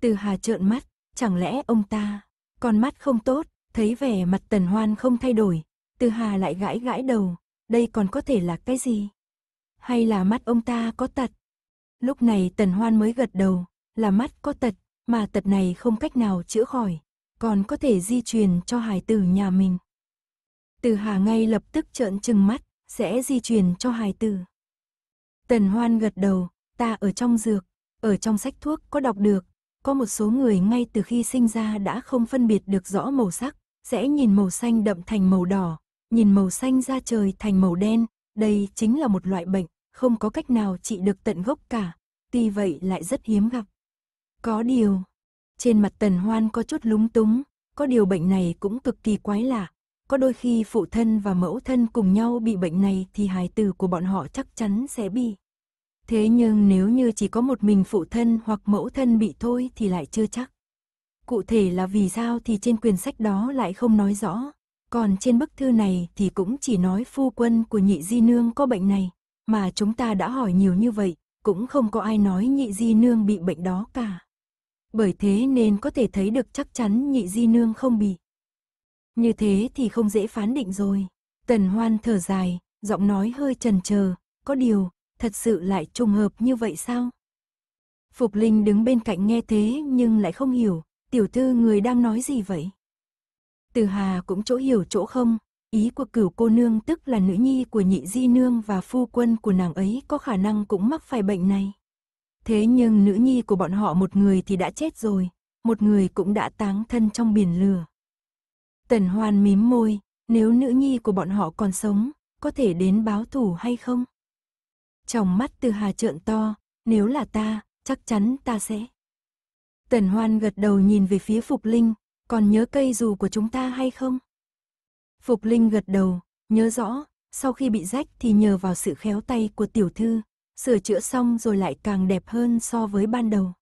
Từ Hà trợn mắt, chẳng lẽ ông ta, con mắt không tốt, thấy vẻ mặt tần hoan không thay đổi, từ Hà lại gãi gãi đầu, đây còn có thể là cái gì? Hay là mắt ông ta có tật? Lúc này tần hoan mới gật đầu, là mắt có tật, mà tật này không cách nào chữa khỏi, còn có thể di truyền cho hài tử nhà mình. Từ Hà ngay lập tức trợn trừng mắt, sẽ di truyền cho hài tử. Tần Hoan gật đầu, ta ở trong dược, ở trong sách thuốc có đọc được, có một số người ngay từ khi sinh ra đã không phân biệt được rõ màu sắc, sẽ nhìn màu xanh đậm thành màu đỏ, nhìn màu xanh da trời thành màu đen, đây chính là một loại bệnh, không có cách nào trị được tận gốc cả, tuy vậy lại rất hiếm gặp. Có điều, trên mặt tần hoan có chút lúng túng, có điều bệnh này cũng cực kỳ quái lạ. Có đôi khi phụ thân và mẫu thân cùng nhau bị bệnh này thì hài tử của bọn họ chắc chắn sẽ bị. Thế nhưng nếu như chỉ có một mình phụ thân hoặc mẫu thân bị thôi thì lại chưa chắc. Cụ thể là vì sao thì trên quyển sách đó lại không nói rõ. Còn trên bức thư này thì cũng chỉ nói phu quân của nhị di nương có bệnh này. Mà chúng ta đã hỏi nhiều như vậy, cũng không có ai nói nhị di nương bị bệnh đó cả bởi thế nên có thể thấy được chắc chắn nhị di nương không bị. Như thế thì không dễ phán định rồi. Tần hoan thở dài, giọng nói hơi trần chờ có điều, thật sự lại trùng hợp như vậy sao? Phục Linh đứng bên cạnh nghe thế nhưng lại không hiểu, tiểu thư người đang nói gì vậy? Từ Hà cũng chỗ hiểu chỗ không, ý của cửu cô nương tức là nữ nhi của nhị di nương và phu quân của nàng ấy có khả năng cũng mắc phải bệnh này. Thế nhưng nữ nhi của bọn họ một người thì đã chết rồi, một người cũng đã táng thân trong biển lửa. Tần Hoan mím môi, nếu nữ nhi của bọn họ còn sống, có thể đến báo thủ hay không? Trong mắt Từ Hà trợn to, nếu là ta, chắc chắn ta sẽ. Tần Hoan gật đầu nhìn về phía Phục Linh, còn nhớ cây dù của chúng ta hay không? Phục Linh gật đầu, nhớ rõ, sau khi bị rách thì nhờ vào sự khéo tay của tiểu thư, sửa chữa xong rồi lại càng đẹp hơn so với ban đầu.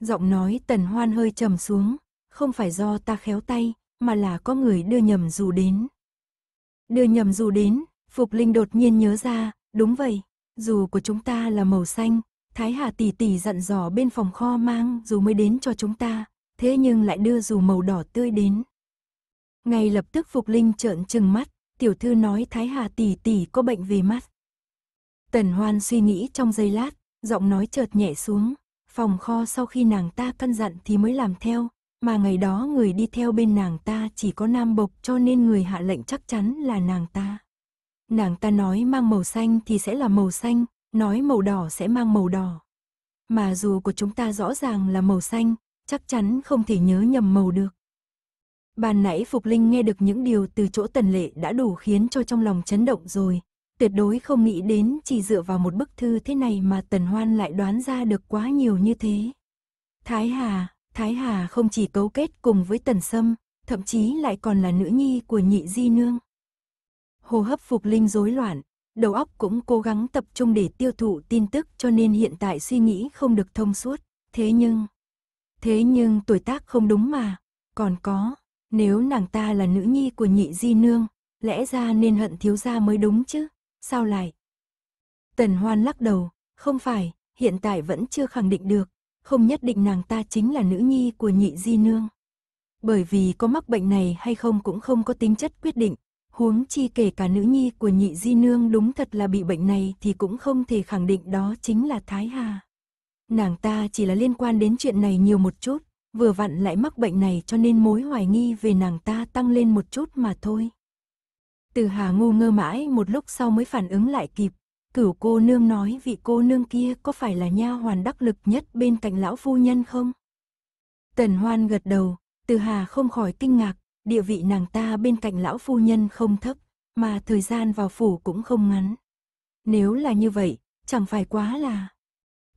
Giọng nói tần hoan hơi trầm xuống, không phải do ta khéo tay, mà là có người đưa nhầm dù đến. Đưa nhầm dù đến, Phục Linh đột nhiên nhớ ra, đúng vậy, dù của chúng ta là màu xanh, Thái Hà tỷ tỷ dặn dò bên phòng kho mang dù mới đến cho chúng ta, thế nhưng lại đưa dù màu đỏ tươi đến. Ngay lập tức Phục Linh trợn trừng mắt, tiểu thư nói Thái Hà tỷ tỷ có bệnh về mắt. Tần Hoan suy nghĩ trong giây lát, giọng nói chợt nhẹ xuống, phòng kho sau khi nàng ta căn dặn thì mới làm theo, mà ngày đó người đi theo bên nàng ta chỉ có nam bộc cho nên người hạ lệnh chắc chắn là nàng ta. Nàng ta nói mang màu xanh thì sẽ là màu xanh, nói màu đỏ sẽ mang màu đỏ. Mà dù của chúng ta rõ ràng là màu xanh, chắc chắn không thể nhớ nhầm màu được. Bàn nãy Phục Linh nghe được những điều từ chỗ tần lệ đã đủ khiến cho trong lòng chấn động rồi, tuyệt đối không nghĩ đến chỉ dựa vào một bức thư thế này mà Tần Hoan lại đoán ra được quá nhiều như thế. Thái Hà, Thái Hà không chỉ cấu kết cùng với Tần Sâm, thậm chí lại còn là nữ nhi của nhị di nương. Hồ hấp phục linh rối loạn, đầu óc cũng cố gắng tập trung để tiêu thụ tin tức cho nên hiện tại suy nghĩ không được thông suốt, thế nhưng... Thế nhưng tuổi tác không đúng mà, còn có, nếu nàng ta là nữ nhi của nhị di nương, lẽ ra nên hận thiếu gia mới đúng chứ sao lại? Tần Hoan lắc đầu, không phải, hiện tại vẫn chưa khẳng định được, không nhất định nàng ta chính là nữ nhi của nhị di nương. Bởi vì có mắc bệnh này hay không cũng không có tính chất quyết định, huống chi kể cả nữ nhi của nhị di nương đúng thật là bị bệnh này thì cũng không thể khẳng định đó chính là Thái Hà. Nàng ta chỉ là liên quan đến chuyện này nhiều một chút, vừa vặn lại mắc bệnh này cho nên mối hoài nghi về nàng ta tăng lên một chút mà thôi. Từ Hà ngu ngơ mãi một lúc sau mới phản ứng lại kịp. Cửu cô nương nói vị cô nương kia có phải là nha hoàn đắc lực nhất bên cạnh lão phu nhân không? Tần Hoan gật đầu, Từ Hà không khỏi kinh ngạc, địa vị nàng ta bên cạnh lão phu nhân không thấp, mà thời gian vào phủ cũng không ngắn. Nếu là như vậy, chẳng phải quá là...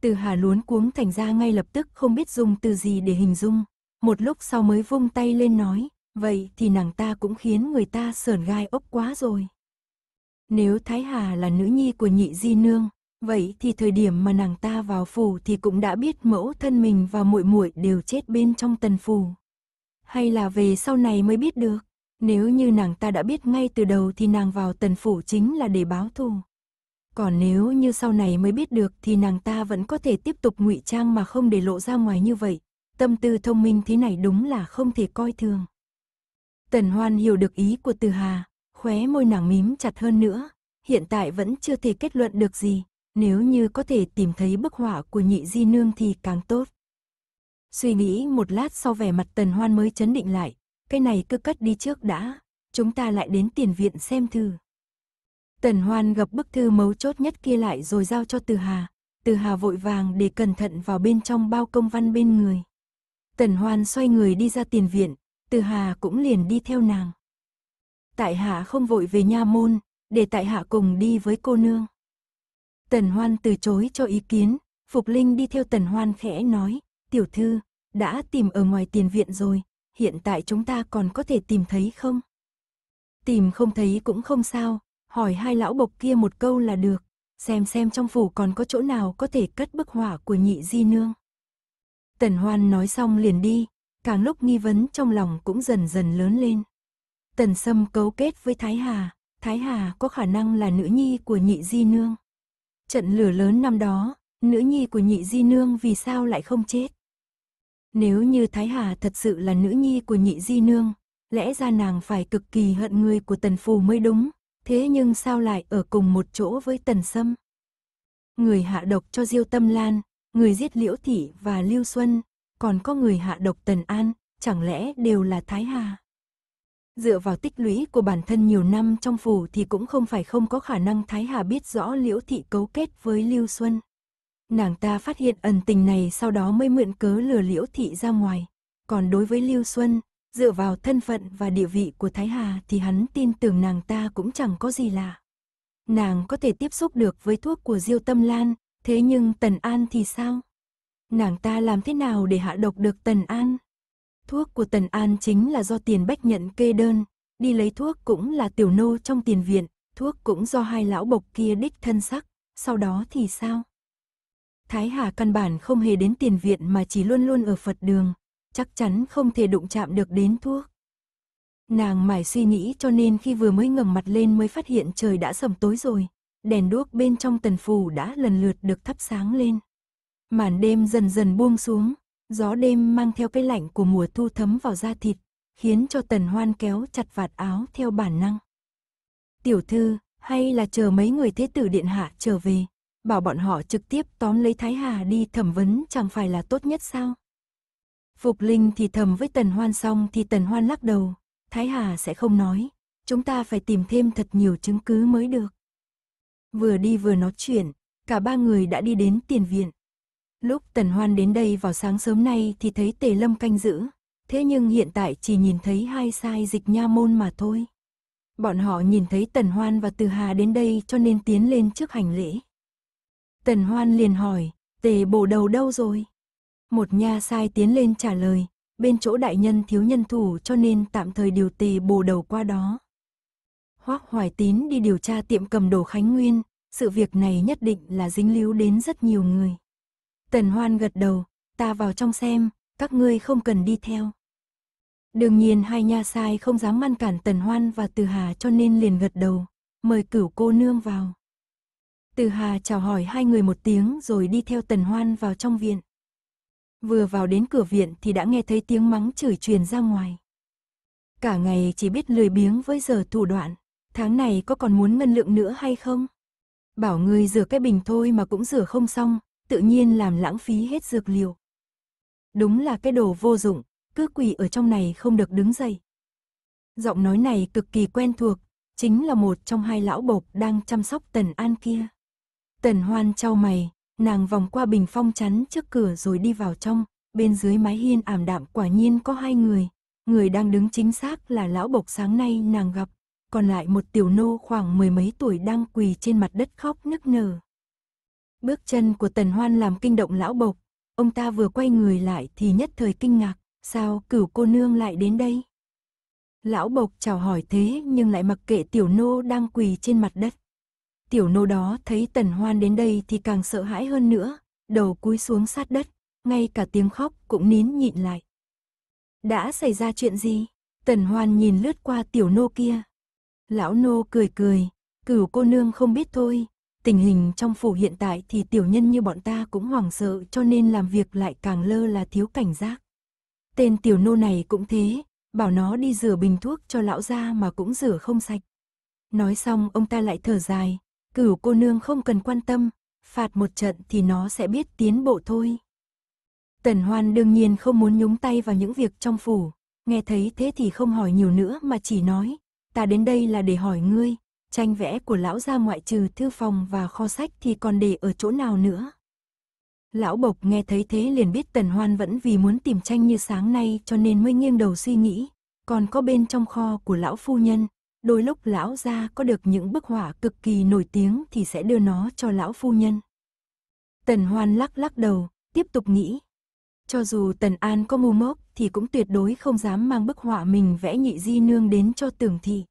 Từ Hà luốn cuống thành ra ngay lập tức không biết dùng từ gì để hình dung, một lúc sau mới vung tay lên nói, Vậy thì nàng ta cũng khiến người ta sờn gai ốc quá rồi. Nếu Thái Hà là nữ nhi của nhị di nương, vậy thì thời điểm mà nàng ta vào phủ thì cũng đã biết mẫu thân mình và muội muội đều chết bên trong tần phủ. Hay là về sau này mới biết được, nếu như nàng ta đã biết ngay từ đầu thì nàng vào tần phủ chính là để báo thù. Còn nếu như sau này mới biết được thì nàng ta vẫn có thể tiếp tục ngụy trang mà không để lộ ra ngoài như vậy. Tâm tư thông minh thế này đúng là không thể coi thường. Tần Hoan hiểu được ý của Từ Hà, khóe môi nàng mím chặt hơn nữa, hiện tại vẫn chưa thể kết luận được gì, nếu như có thể tìm thấy bức họa của nhị di nương thì càng tốt. Suy nghĩ một lát sau vẻ mặt Tần Hoan mới chấn định lại, cái này cứ cất đi trước đã, chúng ta lại đến tiền viện xem thư. Tần Hoan gặp bức thư mấu chốt nhất kia lại rồi giao cho Từ Hà, Từ Hà vội vàng để cẩn thận vào bên trong bao công văn bên người. Tần Hoan xoay người đi ra tiền viện, từ Hà cũng liền đi theo nàng. Tại Hạ không vội về nha môn, để Tại Hạ cùng đi với cô nương. Tần Hoan từ chối cho ý kiến, Phục Linh đi theo Tần Hoan khẽ nói, tiểu thư, đã tìm ở ngoài tiền viện rồi, hiện tại chúng ta còn có thể tìm thấy không? Tìm không thấy cũng không sao, hỏi hai lão bộc kia một câu là được, xem xem trong phủ còn có chỗ nào có thể cất bức hỏa của nhị di nương. Tần Hoan nói xong liền đi, càng lúc nghi vấn trong lòng cũng dần dần lớn lên. Tần Sâm cấu kết với Thái Hà, Thái Hà có khả năng là nữ nhi của nhị di nương. Trận lửa lớn năm đó, nữ nhi của nhị di nương vì sao lại không chết? Nếu như Thái Hà thật sự là nữ nhi của nhị di nương, lẽ ra nàng phải cực kỳ hận người của tần phù mới đúng, thế nhưng sao lại ở cùng một chỗ với tần sâm? Người hạ độc cho Diêu Tâm Lan, người giết Liễu Thị và Lưu Xuân, còn có người hạ độc Tần An, chẳng lẽ đều là Thái Hà? Dựa vào tích lũy của bản thân nhiều năm trong phủ thì cũng không phải không có khả năng Thái Hà biết rõ Liễu Thị cấu kết với Lưu Xuân. Nàng ta phát hiện ẩn tình này sau đó mới mượn cớ lừa Liễu Thị ra ngoài. Còn đối với Lưu Xuân, dựa vào thân phận và địa vị của Thái Hà thì hắn tin tưởng nàng ta cũng chẳng có gì lạ. Nàng có thể tiếp xúc được với thuốc của Diêu Tâm Lan, thế nhưng Tần An thì sao? nàng ta làm thế nào để hạ độc được Tần An? Thuốc của Tần An chính là do tiền bách nhận kê đơn, đi lấy thuốc cũng là tiểu nô trong tiền viện, thuốc cũng do hai lão bộc kia đích thân sắc, sau đó thì sao? Thái Hà căn bản không hề đến tiền viện mà chỉ luôn luôn ở Phật đường, chắc chắn không thể đụng chạm được đến thuốc. Nàng mải suy nghĩ cho nên khi vừa mới ngẩng mặt lên mới phát hiện trời đã sầm tối rồi, đèn đuốc bên trong tần phủ đã lần lượt được thắp sáng lên. Màn đêm dần dần buông xuống, gió đêm mang theo cái lạnh của mùa thu thấm vào da thịt, khiến cho tần hoan kéo chặt vạt áo theo bản năng. Tiểu thư, hay là chờ mấy người thế tử điện hạ trở về, bảo bọn họ trực tiếp tóm lấy Thái Hà đi thẩm vấn chẳng phải là tốt nhất sao? Phục Linh thì thầm với Tần Hoan xong thì Tần Hoan lắc đầu, Thái Hà sẽ không nói, chúng ta phải tìm thêm thật nhiều chứng cứ mới được. Vừa đi vừa nói chuyện, cả ba người đã đi đến tiền viện. Lúc Tần Hoan đến đây vào sáng sớm nay thì thấy Tề Lâm canh giữ, thế nhưng hiện tại chỉ nhìn thấy hai sai dịch nha môn mà thôi. Bọn họ nhìn thấy Tần Hoan và Từ Hà đến đây cho nên tiến lên trước hành lễ. Tần Hoan liền hỏi, Tề bổ đầu đâu rồi? Một nha sai tiến lên trả lời, bên chỗ đại nhân thiếu nhân thủ cho nên tạm thời điều Tề bổ đầu qua đó. Hoác Hoài Tín đi điều tra tiệm cầm đồ Khánh Nguyên, sự việc này nhất định là dính líu đến rất nhiều người. Tần Hoan gật đầu, ta vào trong xem, các ngươi không cần đi theo. Đương nhiên hai nha sai không dám ngăn cản Tần Hoan và Từ Hà cho nên liền gật đầu, mời cửu cô nương vào. Từ Hà chào hỏi hai người một tiếng rồi đi theo Tần Hoan vào trong viện. Vừa vào đến cửa viện thì đã nghe thấy tiếng mắng chửi truyền ra ngoài. Cả ngày chỉ biết lười biếng với giờ thủ đoạn, tháng này có còn muốn ngân lượng nữa hay không? Bảo ngươi rửa cái bình thôi mà cũng rửa không xong, tự nhiên làm lãng phí hết dược liều. Đúng là cái đồ vô dụng, cứ quỳ ở trong này không được đứng dậy. Giọng nói này cực kỳ quen thuộc, chính là một trong hai lão bộc đang chăm sóc Tần An kia. Tần Hoan trao mày, nàng vòng qua bình phong chắn trước cửa rồi đi vào trong, bên dưới mái hiên ảm đạm quả nhiên có hai người. Người đang đứng chính xác là lão bộc sáng nay nàng gặp, còn lại một tiểu nô khoảng mười mấy tuổi đang quỳ trên mặt đất khóc nức nở. Bước chân của tần hoan làm kinh động lão bộc, ông ta vừa quay người lại thì nhất thời kinh ngạc, sao cửu cô nương lại đến đây? Lão bộc chào hỏi thế nhưng lại mặc kệ tiểu nô đang quỳ trên mặt đất. Tiểu nô đó thấy tần hoan đến đây thì càng sợ hãi hơn nữa, đầu cúi xuống sát đất, ngay cả tiếng khóc cũng nín nhịn lại. Đã xảy ra chuyện gì? Tần hoan nhìn lướt qua tiểu nô kia. Lão nô cười cười, cửu cô nương không biết thôi, Tình hình trong phủ hiện tại thì tiểu nhân như bọn ta cũng hoảng sợ cho nên làm việc lại càng lơ là thiếu cảnh giác. Tên tiểu nô này cũng thế, bảo nó đi rửa bình thuốc cho lão ra mà cũng rửa không sạch. Nói xong ông ta lại thở dài, cửu cô nương không cần quan tâm, phạt một trận thì nó sẽ biết tiến bộ thôi. Tần Hoan đương nhiên không muốn nhúng tay vào những việc trong phủ, nghe thấy thế thì không hỏi nhiều nữa mà chỉ nói, ta đến đây là để hỏi ngươi, Tranh vẽ của lão ra ngoại trừ thư phòng và kho sách thì còn để ở chỗ nào nữa. Lão Bộc nghe thấy thế liền biết Tần Hoan vẫn vì muốn tìm tranh như sáng nay cho nên mới nghiêng đầu suy nghĩ. Còn có bên trong kho của lão phu nhân, đôi lúc lão ra có được những bức họa cực kỳ nổi tiếng thì sẽ đưa nó cho lão phu nhân. Tần Hoan lắc lắc đầu, tiếp tục nghĩ. Cho dù Tần An có ngu mốc thì cũng tuyệt đối không dám mang bức họa mình vẽ nhị di nương đến cho tưởng thị.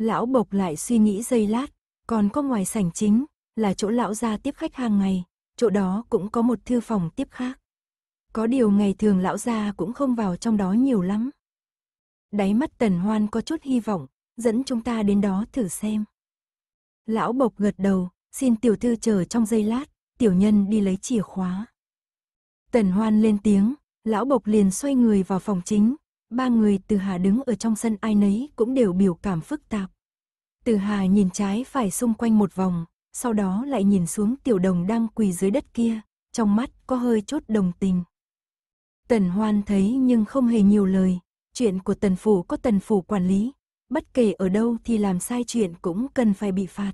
Lão Bộc lại suy nghĩ giây lát, còn có ngoài sảnh chính, là chỗ lão ra tiếp khách hàng ngày, chỗ đó cũng có một thư phòng tiếp khác. Có điều ngày thường lão ra cũng không vào trong đó nhiều lắm. Đáy mắt tần hoan có chút hy vọng, dẫn chúng ta đến đó thử xem. Lão Bộc gật đầu, xin tiểu thư chờ trong giây lát, tiểu nhân đi lấy chìa khóa. Tần hoan lên tiếng, lão Bộc liền xoay người vào phòng chính, ba người từ Hà đứng ở trong sân ai nấy cũng đều biểu cảm phức tạp. Từ Hà nhìn trái phải xung quanh một vòng, sau đó lại nhìn xuống tiểu đồng đang quỳ dưới đất kia, trong mắt có hơi chốt đồng tình. Tần Hoan thấy nhưng không hề nhiều lời, chuyện của tần phủ có tần phủ quản lý, bất kể ở đâu thì làm sai chuyện cũng cần phải bị phạt.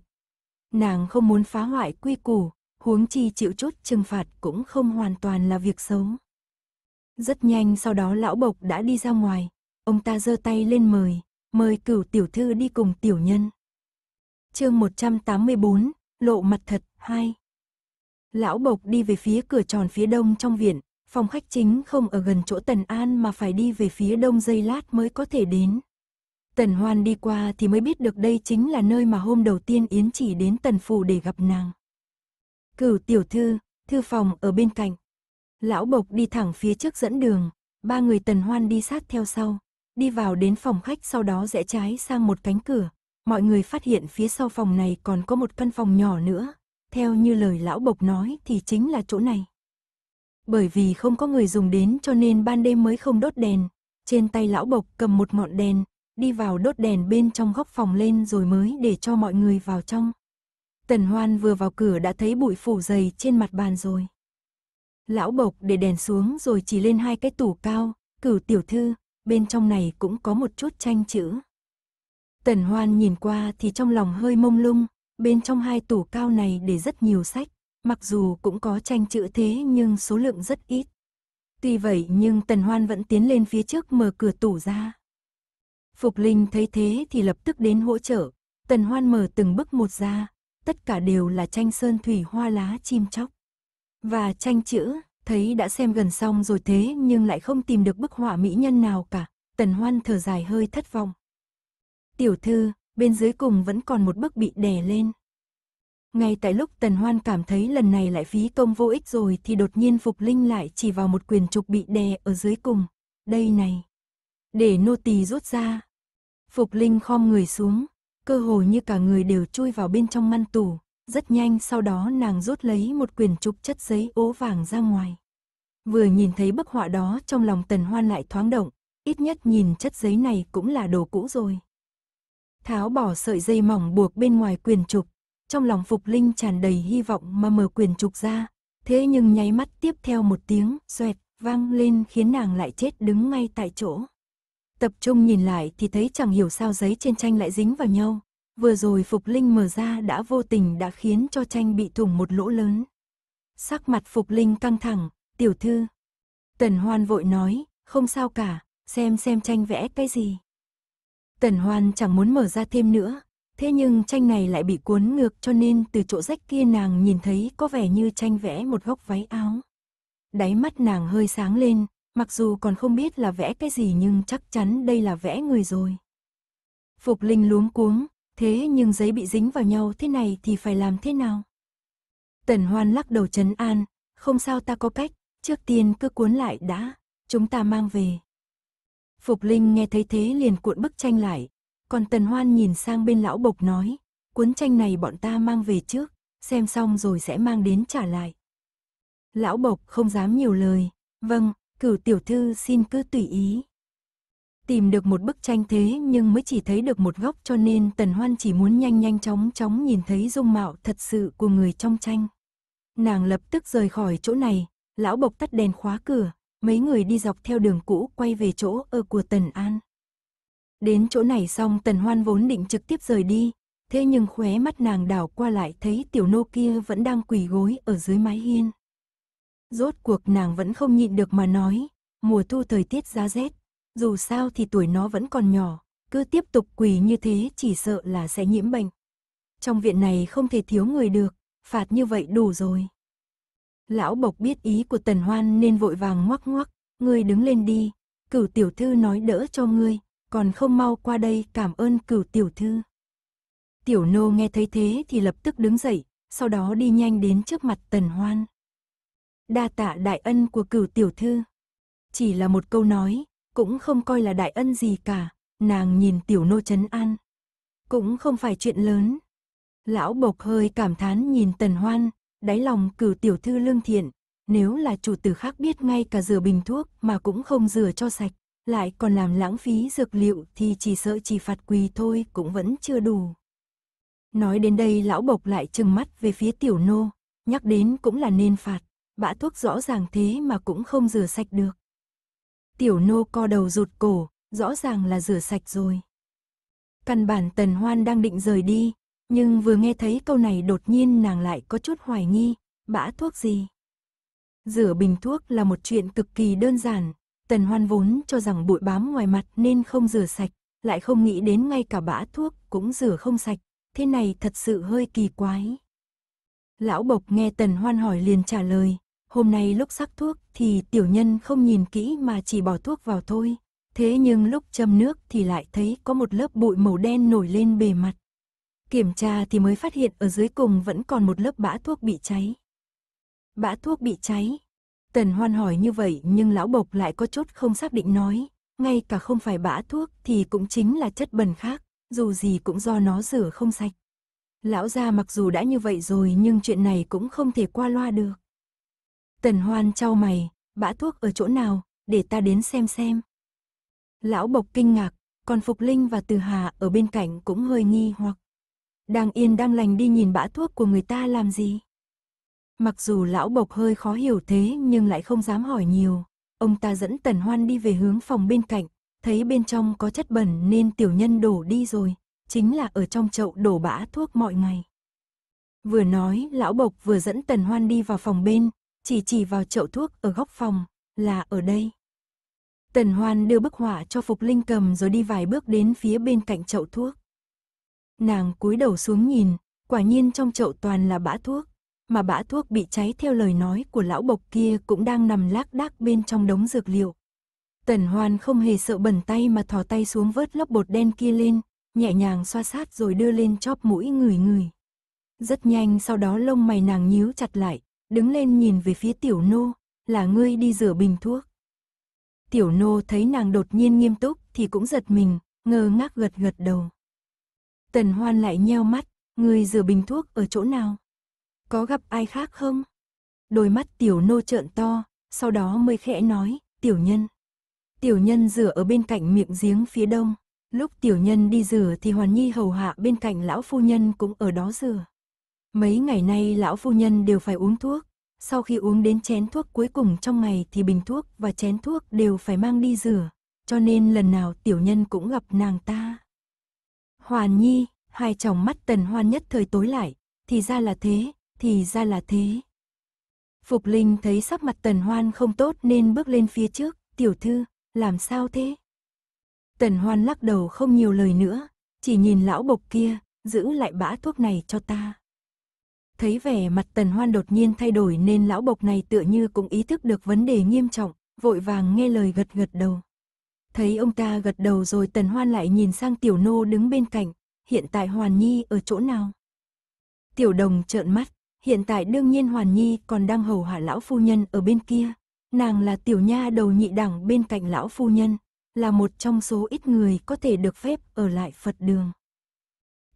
Nàng không muốn phá hoại quy củ, huống chi chịu chốt trừng phạt cũng không hoàn toàn là việc xấu. Rất nhanh sau đó lão bộc đã đi ra ngoài, ông ta giơ tay lên mời, mời cửu tiểu thư đi cùng tiểu nhân. chương 184, lộ mặt thật, 2. Lão bộc đi về phía cửa tròn phía đông trong viện, phòng khách chính không ở gần chỗ Tần An mà phải đi về phía đông dây lát mới có thể đến. Tần Hoan đi qua thì mới biết được đây chính là nơi mà hôm đầu tiên Yến chỉ đến Tần Phủ để gặp nàng. Cửu tiểu thư, thư phòng ở bên cạnh. Lão Bộc đi thẳng phía trước dẫn đường, ba người Tần Hoan đi sát theo sau, đi vào đến phòng khách sau đó rẽ trái sang một cánh cửa. Mọi người phát hiện phía sau phòng này còn có một căn phòng nhỏ nữa, theo như lời lão Bộc nói thì chính là chỗ này. Bởi vì không có người dùng đến cho nên ban đêm mới không đốt đèn, trên tay lão Bộc cầm một ngọn đèn, đi vào đốt đèn bên trong góc phòng lên rồi mới để cho mọi người vào trong. Tần Hoan vừa vào cửa đã thấy bụi phủ dày trên mặt bàn rồi lão bộc để đèn xuống rồi chỉ lên hai cái tủ cao, cửu tiểu thư, bên trong này cũng có một chút tranh chữ. Tần Hoan nhìn qua thì trong lòng hơi mông lung, bên trong hai tủ cao này để rất nhiều sách, mặc dù cũng có tranh chữ thế nhưng số lượng rất ít. Tuy vậy nhưng Tần Hoan vẫn tiến lên phía trước mở cửa tủ ra. Phục Linh thấy thế thì lập tức đến hỗ trợ, Tần Hoan mở từng bức một ra, tất cả đều là tranh sơn thủy hoa lá chim chóc và tranh chữ, thấy đã xem gần xong rồi thế nhưng lại không tìm được bức họa mỹ nhân nào cả, tần hoan thở dài hơi thất vọng. Tiểu thư, bên dưới cùng vẫn còn một bức bị đè lên. Ngay tại lúc Tần Hoan cảm thấy lần này lại phí công vô ích rồi thì đột nhiên Phục Linh lại chỉ vào một quyền trục bị đè ở dưới cùng. Đây này. Để nô tỳ rút ra. Phục Linh khom người xuống, cơ hồ như cả người đều chui vào bên trong ngăn tủ. Rất nhanh sau đó nàng rút lấy một quyển trục chất giấy ố vàng ra ngoài. Vừa nhìn thấy bức họa đó trong lòng tần hoan lại thoáng động, ít nhất nhìn chất giấy này cũng là đồ cũ rồi. Tháo bỏ sợi dây mỏng buộc bên ngoài quyền trục, trong lòng Phục Linh tràn đầy hy vọng mà mở quyền trục ra, thế nhưng nháy mắt tiếp theo một tiếng xoẹt vang lên khiến nàng lại chết đứng ngay tại chỗ. Tập trung nhìn lại thì thấy chẳng hiểu sao giấy trên tranh lại dính vào nhau, Vừa rồi Phục Linh mở ra đã vô tình đã khiến cho tranh bị thủng một lỗ lớn. Sắc mặt Phục Linh căng thẳng, tiểu thư. Tần Hoan vội nói, không sao cả, xem xem tranh vẽ cái gì. Tần Hoan chẳng muốn mở ra thêm nữa, thế nhưng tranh này lại bị cuốn ngược cho nên từ chỗ rách kia nàng nhìn thấy có vẻ như tranh vẽ một góc váy áo. Đáy mắt nàng hơi sáng lên, mặc dù còn không biết là vẽ cái gì nhưng chắc chắn đây là vẽ người rồi. Phục Linh luống cuống, Thế nhưng giấy bị dính vào nhau thế này thì phải làm thế nào? Tần Hoan lắc đầu trấn an, không sao ta có cách, trước tiên cứ cuốn lại đã, chúng ta mang về. Phục Linh nghe thấy thế liền cuộn bức tranh lại, còn Tần Hoan nhìn sang bên lão bộc nói, cuốn tranh này bọn ta mang về trước, xem xong rồi sẽ mang đến trả lại. Lão bộc không dám nhiều lời, vâng, cửu tiểu thư xin cứ tùy ý. Tìm được một bức tranh thế nhưng mới chỉ thấy được một góc cho nên Tần Hoan chỉ muốn nhanh nhanh chóng chóng nhìn thấy dung mạo thật sự của người trong tranh. Nàng lập tức rời khỏi chỗ này, lão bộc tắt đèn khóa cửa, mấy người đi dọc theo đường cũ quay về chỗ ở của Tần An. Đến chỗ này xong Tần Hoan vốn định trực tiếp rời đi, thế nhưng khóe mắt nàng đảo qua lại thấy tiểu nô kia vẫn đang quỳ gối ở dưới mái hiên. Rốt cuộc nàng vẫn không nhịn được mà nói, mùa thu thời tiết giá rét, dù sao thì tuổi nó vẫn còn nhỏ, cứ tiếp tục quỳ như thế chỉ sợ là sẽ nhiễm bệnh. Trong viện này không thể thiếu người được, phạt như vậy đủ rồi. Lão Bộc biết ý của Tần Hoan nên vội vàng ngoắc ngoắc, ngươi đứng lên đi, cửu tiểu thư nói đỡ cho ngươi, còn không mau qua đây cảm ơn cửu tiểu thư. Tiểu nô nghe thấy thế thì lập tức đứng dậy, sau đó đi nhanh đến trước mặt Tần Hoan. Đa tạ đại ân của cửu tiểu thư. Chỉ là một câu nói, cũng không coi là đại ân gì cả, nàng nhìn tiểu nô chấn an. Cũng không phải chuyện lớn. Lão bộc hơi cảm thán nhìn tần hoan, đáy lòng cử tiểu thư lương thiện, nếu là chủ tử khác biết ngay cả rửa bình thuốc mà cũng không rửa cho sạch, lại còn làm lãng phí dược liệu thì chỉ sợ chỉ phạt quỳ thôi cũng vẫn chưa đủ. Nói đến đây lão bộc lại trừng mắt về phía tiểu nô, nhắc đến cũng là nên phạt, bã thuốc rõ ràng thế mà cũng không rửa sạch được tiểu nô co đầu rụt cổ, rõ ràng là rửa sạch rồi. Căn bản tần hoan đang định rời đi, nhưng vừa nghe thấy câu này đột nhiên nàng lại có chút hoài nghi, bã thuốc gì. Rửa bình thuốc là một chuyện cực kỳ đơn giản, tần hoan vốn cho rằng bụi bám ngoài mặt nên không rửa sạch, lại không nghĩ đến ngay cả bã thuốc cũng rửa không sạch, thế này thật sự hơi kỳ quái. Lão Bộc nghe Tần Hoan hỏi liền trả lời, Hôm nay lúc sắc thuốc thì tiểu nhân không nhìn kỹ mà chỉ bỏ thuốc vào thôi. Thế nhưng lúc châm nước thì lại thấy có một lớp bụi màu đen nổi lên bề mặt. Kiểm tra thì mới phát hiện ở dưới cùng vẫn còn một lớp bã thuốc bị cháy. Bã thuốc bị cháy. Tần hoan hỏi như vậy nhưng lão bộc lại có chút không xác định nói. Ngay cả không phải bã thuốc thì cũng chính là chất bẩn khác, dù gì cũng do nó rửa không sạch. Lão gia mặc dù đã như vậy rồi nhưng chuyện này cũng không thể qua loa được. Tần hoan trao mày, bã thuốc ở chỗ nào, để ta đến xem xem. Lão bộc kinh ngạc, còn Phục Linh và Từ Hà ở bên cạnh cũng hơi nghi hoặc. Đang yên đang lành đi nhìn bã thuốc của người ta làm gì? Mặc dù lão bộc hơi khó hiểu thế nhưng lại không dám hỏi nhiều. Ông ta dẫn Tần Hoan đi về hướng phòng bên cạnh, thấy bên trong có chất bẩn nên tiểu nhân đổ đi rồi, chính là ở trong chậu đổ bã thuốc mọi ngày. Vừa nói, lão bộc vừa dẫn Tần Hoan đi vào phòng bên, chỉ chỉ vào chậu thuốc ở góc phòng, là ở đây. Tần Hoan đưa bức họa cho Phục Linh cầm rồi đi vài bước đến phía bên cạnh chậu thuốc. Nàng cúi đầu xuống nhìn, quả nhiên trong chậu toàn là bã thuốc, mà bã thuốc bị cháy theo lời nói của lão bộc kia cũng đang nằm lác đác bên trong đống dược liệu. Tần Hoan không hề sợ bẩn tay mà thò tay xuống vớt lớp bột đen kia lên, nhẹ nhàng xoa sát rồi đưa lên chóp mũi người người. Rất nhanh sau đó lông mày nàng nhíu chặt lại, đứng lên nhìn về phía tiểu nô, là ngươi đi rửa bình thuốc. Tiểu nô thấy nàng đột nhiên nghiêm túc thì cũng giật mình, ngơ ngác gật gật đầu. Tần hoan lại nheo mắt, ngươi rửa bình thuốc ở chỗ nào? Có gặp ai khác không? Đôi mắt tiểu nô trợn to, sau đó mới khẽ nói, tiểu nhân. Tiểu nhân rửa ở bên cạnh miệng giếng phía đông. Lúc tiểu nhân đi rửa thì Hoàn Nhi hầu hạ bên cạnh lão phu nhân cũng ở đó rửa. Mấy ngày nay lão phu nhân đều phải uống thuốc, sau khi uống đến chén thuốc cuối cùng trong ngày thì bình thuốc và chén thuốc đều phải mang đi rửa, cho nên lần nào tiểu nhân cũng gặp nàng ta. Hoàn Nhi, hai chồng mắt tần hoan nhất thời tối lại, thì ra là thế, thì ra là thế. Phục Linh thấy sắc mặt tần hoan không tốt nên bước lên phía trước, tiểu thư, làm sao thế? Tần hoan lắc đầu không nhiều lời nữa, chỉ nhìn lão bộc kia, giữ lại bã thuốc này cho ta thấy vẻ mặt tần hoan đột nhiên thay đổi nên lão bộc này tựa như cũng ý thức được vấn đề nghiêm trọng, vội vàng nghe lời gật gật đầu. Thấy ông ta gật đầu rồi tần hoan lại nhìn sang tiểu nô đứng bên cạnh, hiện tại Hoàn Nhi ở chỗ nào? Tiểu đồng trợn mắt, hiện tại đương nhiên Hoàn Nhi còn đang hầu hạ lão phu nhân ở bên kia. Nàng là tiểu nha đầu nhị đẳng bên cạnh lão phu nhân, là một trong số ít người có thể được phép ở lại Phật đường.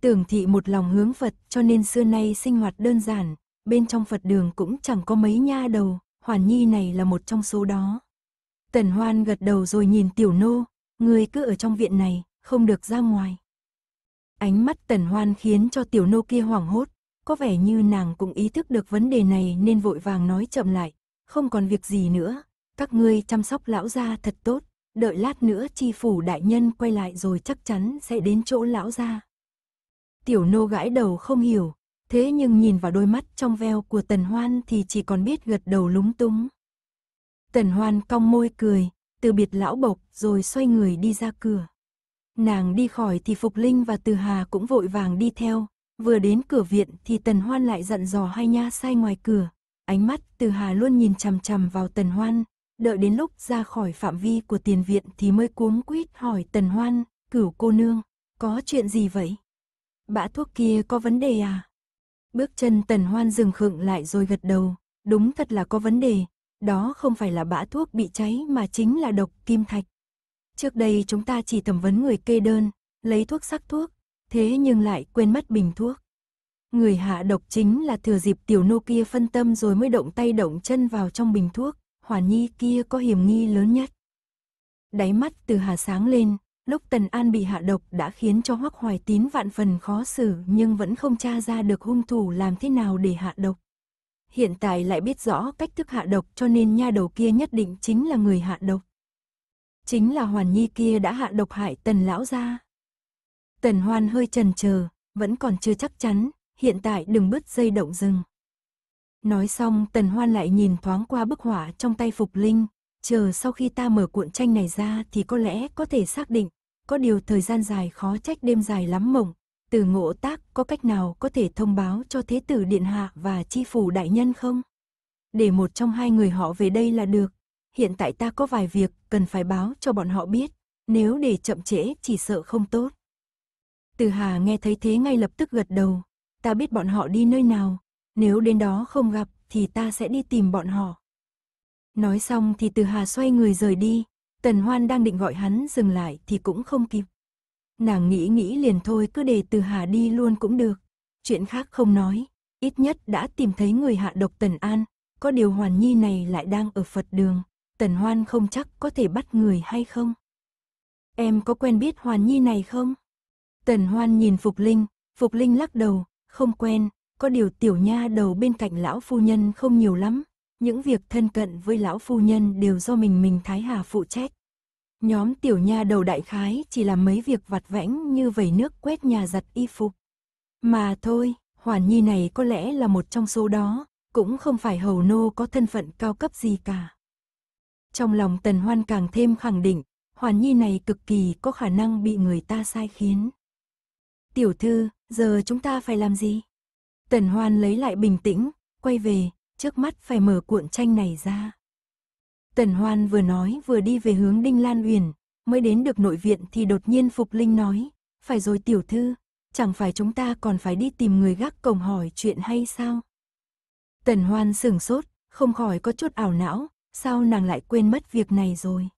Tưởng thị một lòng hướng Phật cho nên xưa nay sinh hoạt đơn giản, bên trong Phật đường cũng chẳng có mấy nha đầu, Hoàn Nhi này là một trong số đó. Tần Hoan gật đầu rồi nhìn tiểu nô, người cứ ở trong viện này, không được ra ngoài. Ánh mắt Tần Hoan khiến cho tiểu nô kia hoảng hốt, có vẻ như nàng cũng ý thức được vấn đề này nên vội vàng nói chậm lại, không còn việc gì nữa, các ngươi chăm sóc lão gia thật tốt, đợi lát nữa chi phủ đại nhân quay lại rồi chắc chắn sẽ đến chỗ lão gia. Tiểu nô gãi đầu không hiểu, thế nhưng nhìn vào đôi mắt trong veo của Tần Hoan thì chỉ còn biết gật đầu lúng túng. Tần Hoan cong môi cười, từ biệt lão bộc rồi xoay người đi ra cửa. Nàng đi khỏi thì Phục Linh và Từ Hà cũng vội vàng đi theo, vừa đến cửa viện thì Tần Hoan lại dặn dò hai nha sai ngoài cửa. Ánh mắt Từ Hà luôn nhìn chằm chằm vào Tần Hoan, đợi đến lúc ra khỏi phạm vi của tiền viện thì mới cuống quýt hỏi Tần Hoan, cửu cô nương, có chuyện gì vậy? bã thuốc kia có vấn đề à? Bước chân tần hoan dừng khựng lại rồi gật đầu, đúng thật là có vấn đề, đó không phải là bã thuốc bị cháy mà chính là độc kim thạch. Trước đây chúng ta chỉ thẩm vấn người kê đơn, lấy thuốc sắc thuốc, thế nhưng lại quên mất bình thuốc. Người hạ độc chính là thừa dịp tiểu nô kia phân tâm rồi mới động tay động chân vào trong bình thuốc, hoàn nhi kia có hiểm nghi lớn nhất. Đáy mắt từ hà sáng lên, Lúc Tần An bị hạ độc đã khiến cho Hoắc Hoài Tín vạn phần khó xử nhưng vẫn không tra ra được hung thủ làm thế nào để hạ độc. Hiện tại lại biết rõ cách thức hạ độc cho nên nha đầu kia nhất định chính là người hạ độc. Chính là Hoàn Nhi kia đã hạ độc hại Tần Lão ra. Tần Hoan hơi trần chờ vẫn còn chưa chắc chắn, hiện tại đừng bứt dây động rừng. Nói xong Tần Hoan lại nhìn thoáng qua bức họa trong tay Phục Linh, chờ sau khi ta mở cuộn tranh này ra thì có lẽ có thể xác định có điều thời gian dài khó trách đêm dài lắm mộng, từ ngộ tác có cách nào có thể thông báo cho thế tử điện hạ và chi phủ đại nhân không? Để một trong hai người họ về đây là được, hiện tại ta có vài việc cần phải báo cho bọn họ biết, nếu để chậm trễ chỉ sợ không tốt. Từ Hà nghe thấy thế ngay lập tức gật đầu, ta biết bọn họ đi nơi nào, nếu đến đó không gặp thì ta sẽ đi tìm bọn họ. Nói xong thì Từ Hà xoay người rời đi, Tần Hoan đang định gọi hắn dừng lại thì cũng không kịp. Nàng nghĩ nghĩ liền thôi cứ để từ Hà đi luôn cũng được. Chuyện khác không nói, ít nhất đã tìm thấy người hạ độc Tần An, có điều Hoàn Nhi này lại đang ở Phật đường, Tần Hoan không chắc có thể bắt người hay không. Em có quen biết Hoàn Nhi này không? Tần Hoan nhìn Phục Linh, Phục Linh lắc đầu, không quen, có điều tiểu nha đầu bên cạnh lão phu nhân không nhiều lắm, những việc thân cận với lão phu nhân đều do mình mình Thái Hà phụ trách. Nhóm tiểu nha đầu đại khái chỉ làm mấy việc vặt vãnh như vẩy nước quét nhà giặt y phục. Mà thôi, Hoàn Nhi này có lẽ là một trong số đó, cũng không phải hầu nô có thân phận cao cấp gì cả. Trong lòng Tần Hoan càng thêm khẳng định, Hoàn Nhi này cực kỳ có khả năng bị người ta sai khiến. Tiểu thư, giờ chúng ta phải làm gì? Tần Hoan lấy lại bình tĩnh, quay về, trước mắt phải mở cuộn tranh này ra. Tần Hoan vừa nói vừa đi về hướng Đinh Lan Uyển, mới đến được nội viện thì đột nhiên Phục Linh nói, phải rồi tiểu thư, chẳng phải chúng ta còn phải đi tìm người gác cổng hỏi chuyện hay sao? Tần Hoan sửng sốt, không khỏi có chút ảo não, sao nàng lại quên mất việc này rồi?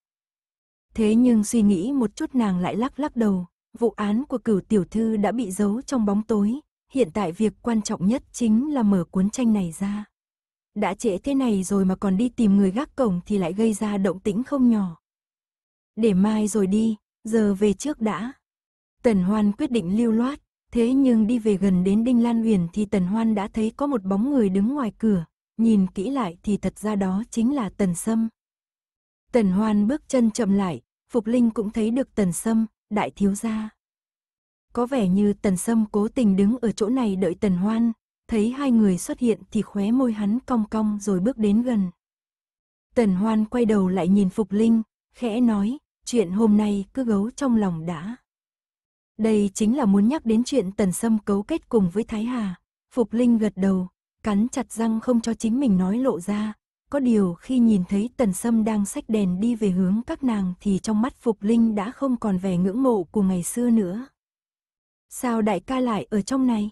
Thế nhưng suy nghĩ một chút nàng lại lắc lắc đầu, vụ án của cửu tiểu thư đã bị giấu trong bóng tối, hiện tại việc quan trọng nhất chính là mở cuốn tranh này ra. Đã trễ thế này rồi mà còn đi tìm người gác cổng thì lại gây ra động tĩnh không nhỏ. Để mai rồi đi, giờ về trước đã. Tần Hoan quyết định lưu loát, thế nhưng đi về gần đến Đinh Lan Huyền thì Tần Hoan đã thấy có một bóng người đứng ngoài cửa, nhìn kỹ lại thì thật ra đó chính là Tần Sâm. Tần Hoan bước chân chậm lại, Phục Linh cũng thấy được Tần Sâm, đại thiếu gia. Có vẻ như Tần Sâm cố tình đứng ở chỗ này đợi Tần Hoan, thấy hai người xuất hiện thì khóe môi hắn cong cong rồi bước đến gần. Tần Hoan quay đầu lại nhìn Phục Linh, khẽ nói, chuyện hôm nay cứ gấu trong lòng đã. Đây chính là muốn nhắc đến chuyện Tần Sâm cấu kết cùng với Thái Hà. Phục Linh gật đầu, cắn chặt răng không cho chính mình nói lộ ra. Có điều khi nhìn thấy Tần Sâm đang xách đèn đi về hướng các nàng thì trong mắt Phục Linh đã không còn vẻ ngưỡng mộ của ngày xưa nữa. Sao đại ca lại ở trong này?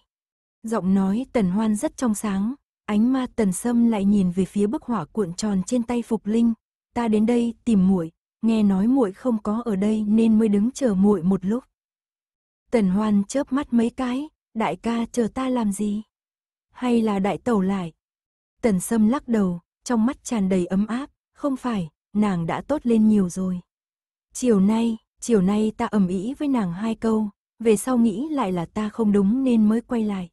Giọng nói tần hoan rất trong sáng, ánh ma tần sâm lại nhìn về phía bức hỏa cuộn tròn trên tay Phục Linh. Ta đến đây tìm muội, nghe nói muội không có ở đây nên mới đứng chờ muội một lúc. Tần hoan chớp mắt mấy cái, đại ca chờ ta làm gì? Hay là đại tẩu lại? Tần sâm lắc đầu, trong mắt tràn đầy ấm áp, không phải, nàng đã tốt lên nhiều rồi. Chiều nay, chiều nay ta ầm ĩ với nàng hai câu, về sau nghĩ lại là ta không đúng nên mới quay lại.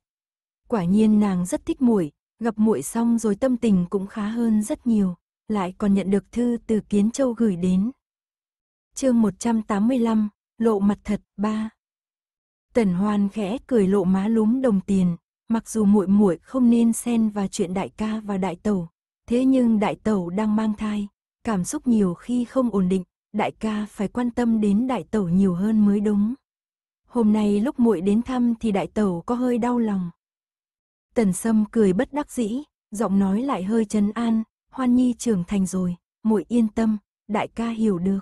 Quả nhiên nàng rất thích muội, gặp muội xong rồi tâm tình cũng khá hơn rất nhiều, lại còn nhận được thư từ Kiến Châu gửi đến. Chương 185, lộ mặt thật ba Tần Hoan khẽ cười lộ má lúm đồng tiền, mặc dù muội muội không nên xen vào chuyện đại ca và đại tẩu, thế nhưng đại tẩu đang mang thai, cảm xúc nhiều khi không ổn định, đại ca phải quan tâm đến đại tẩu nhiều hơn mới đúng. Hôm nay lúc muội đến thăm thì đại tẩu có hơi đau lòng. Tần Sâm cười bất đắc dĩ, giọng nói lại hơi chấn an, Hoan Nhi trưởng thành rồi, muội yên tâm, đại ca hiểu được.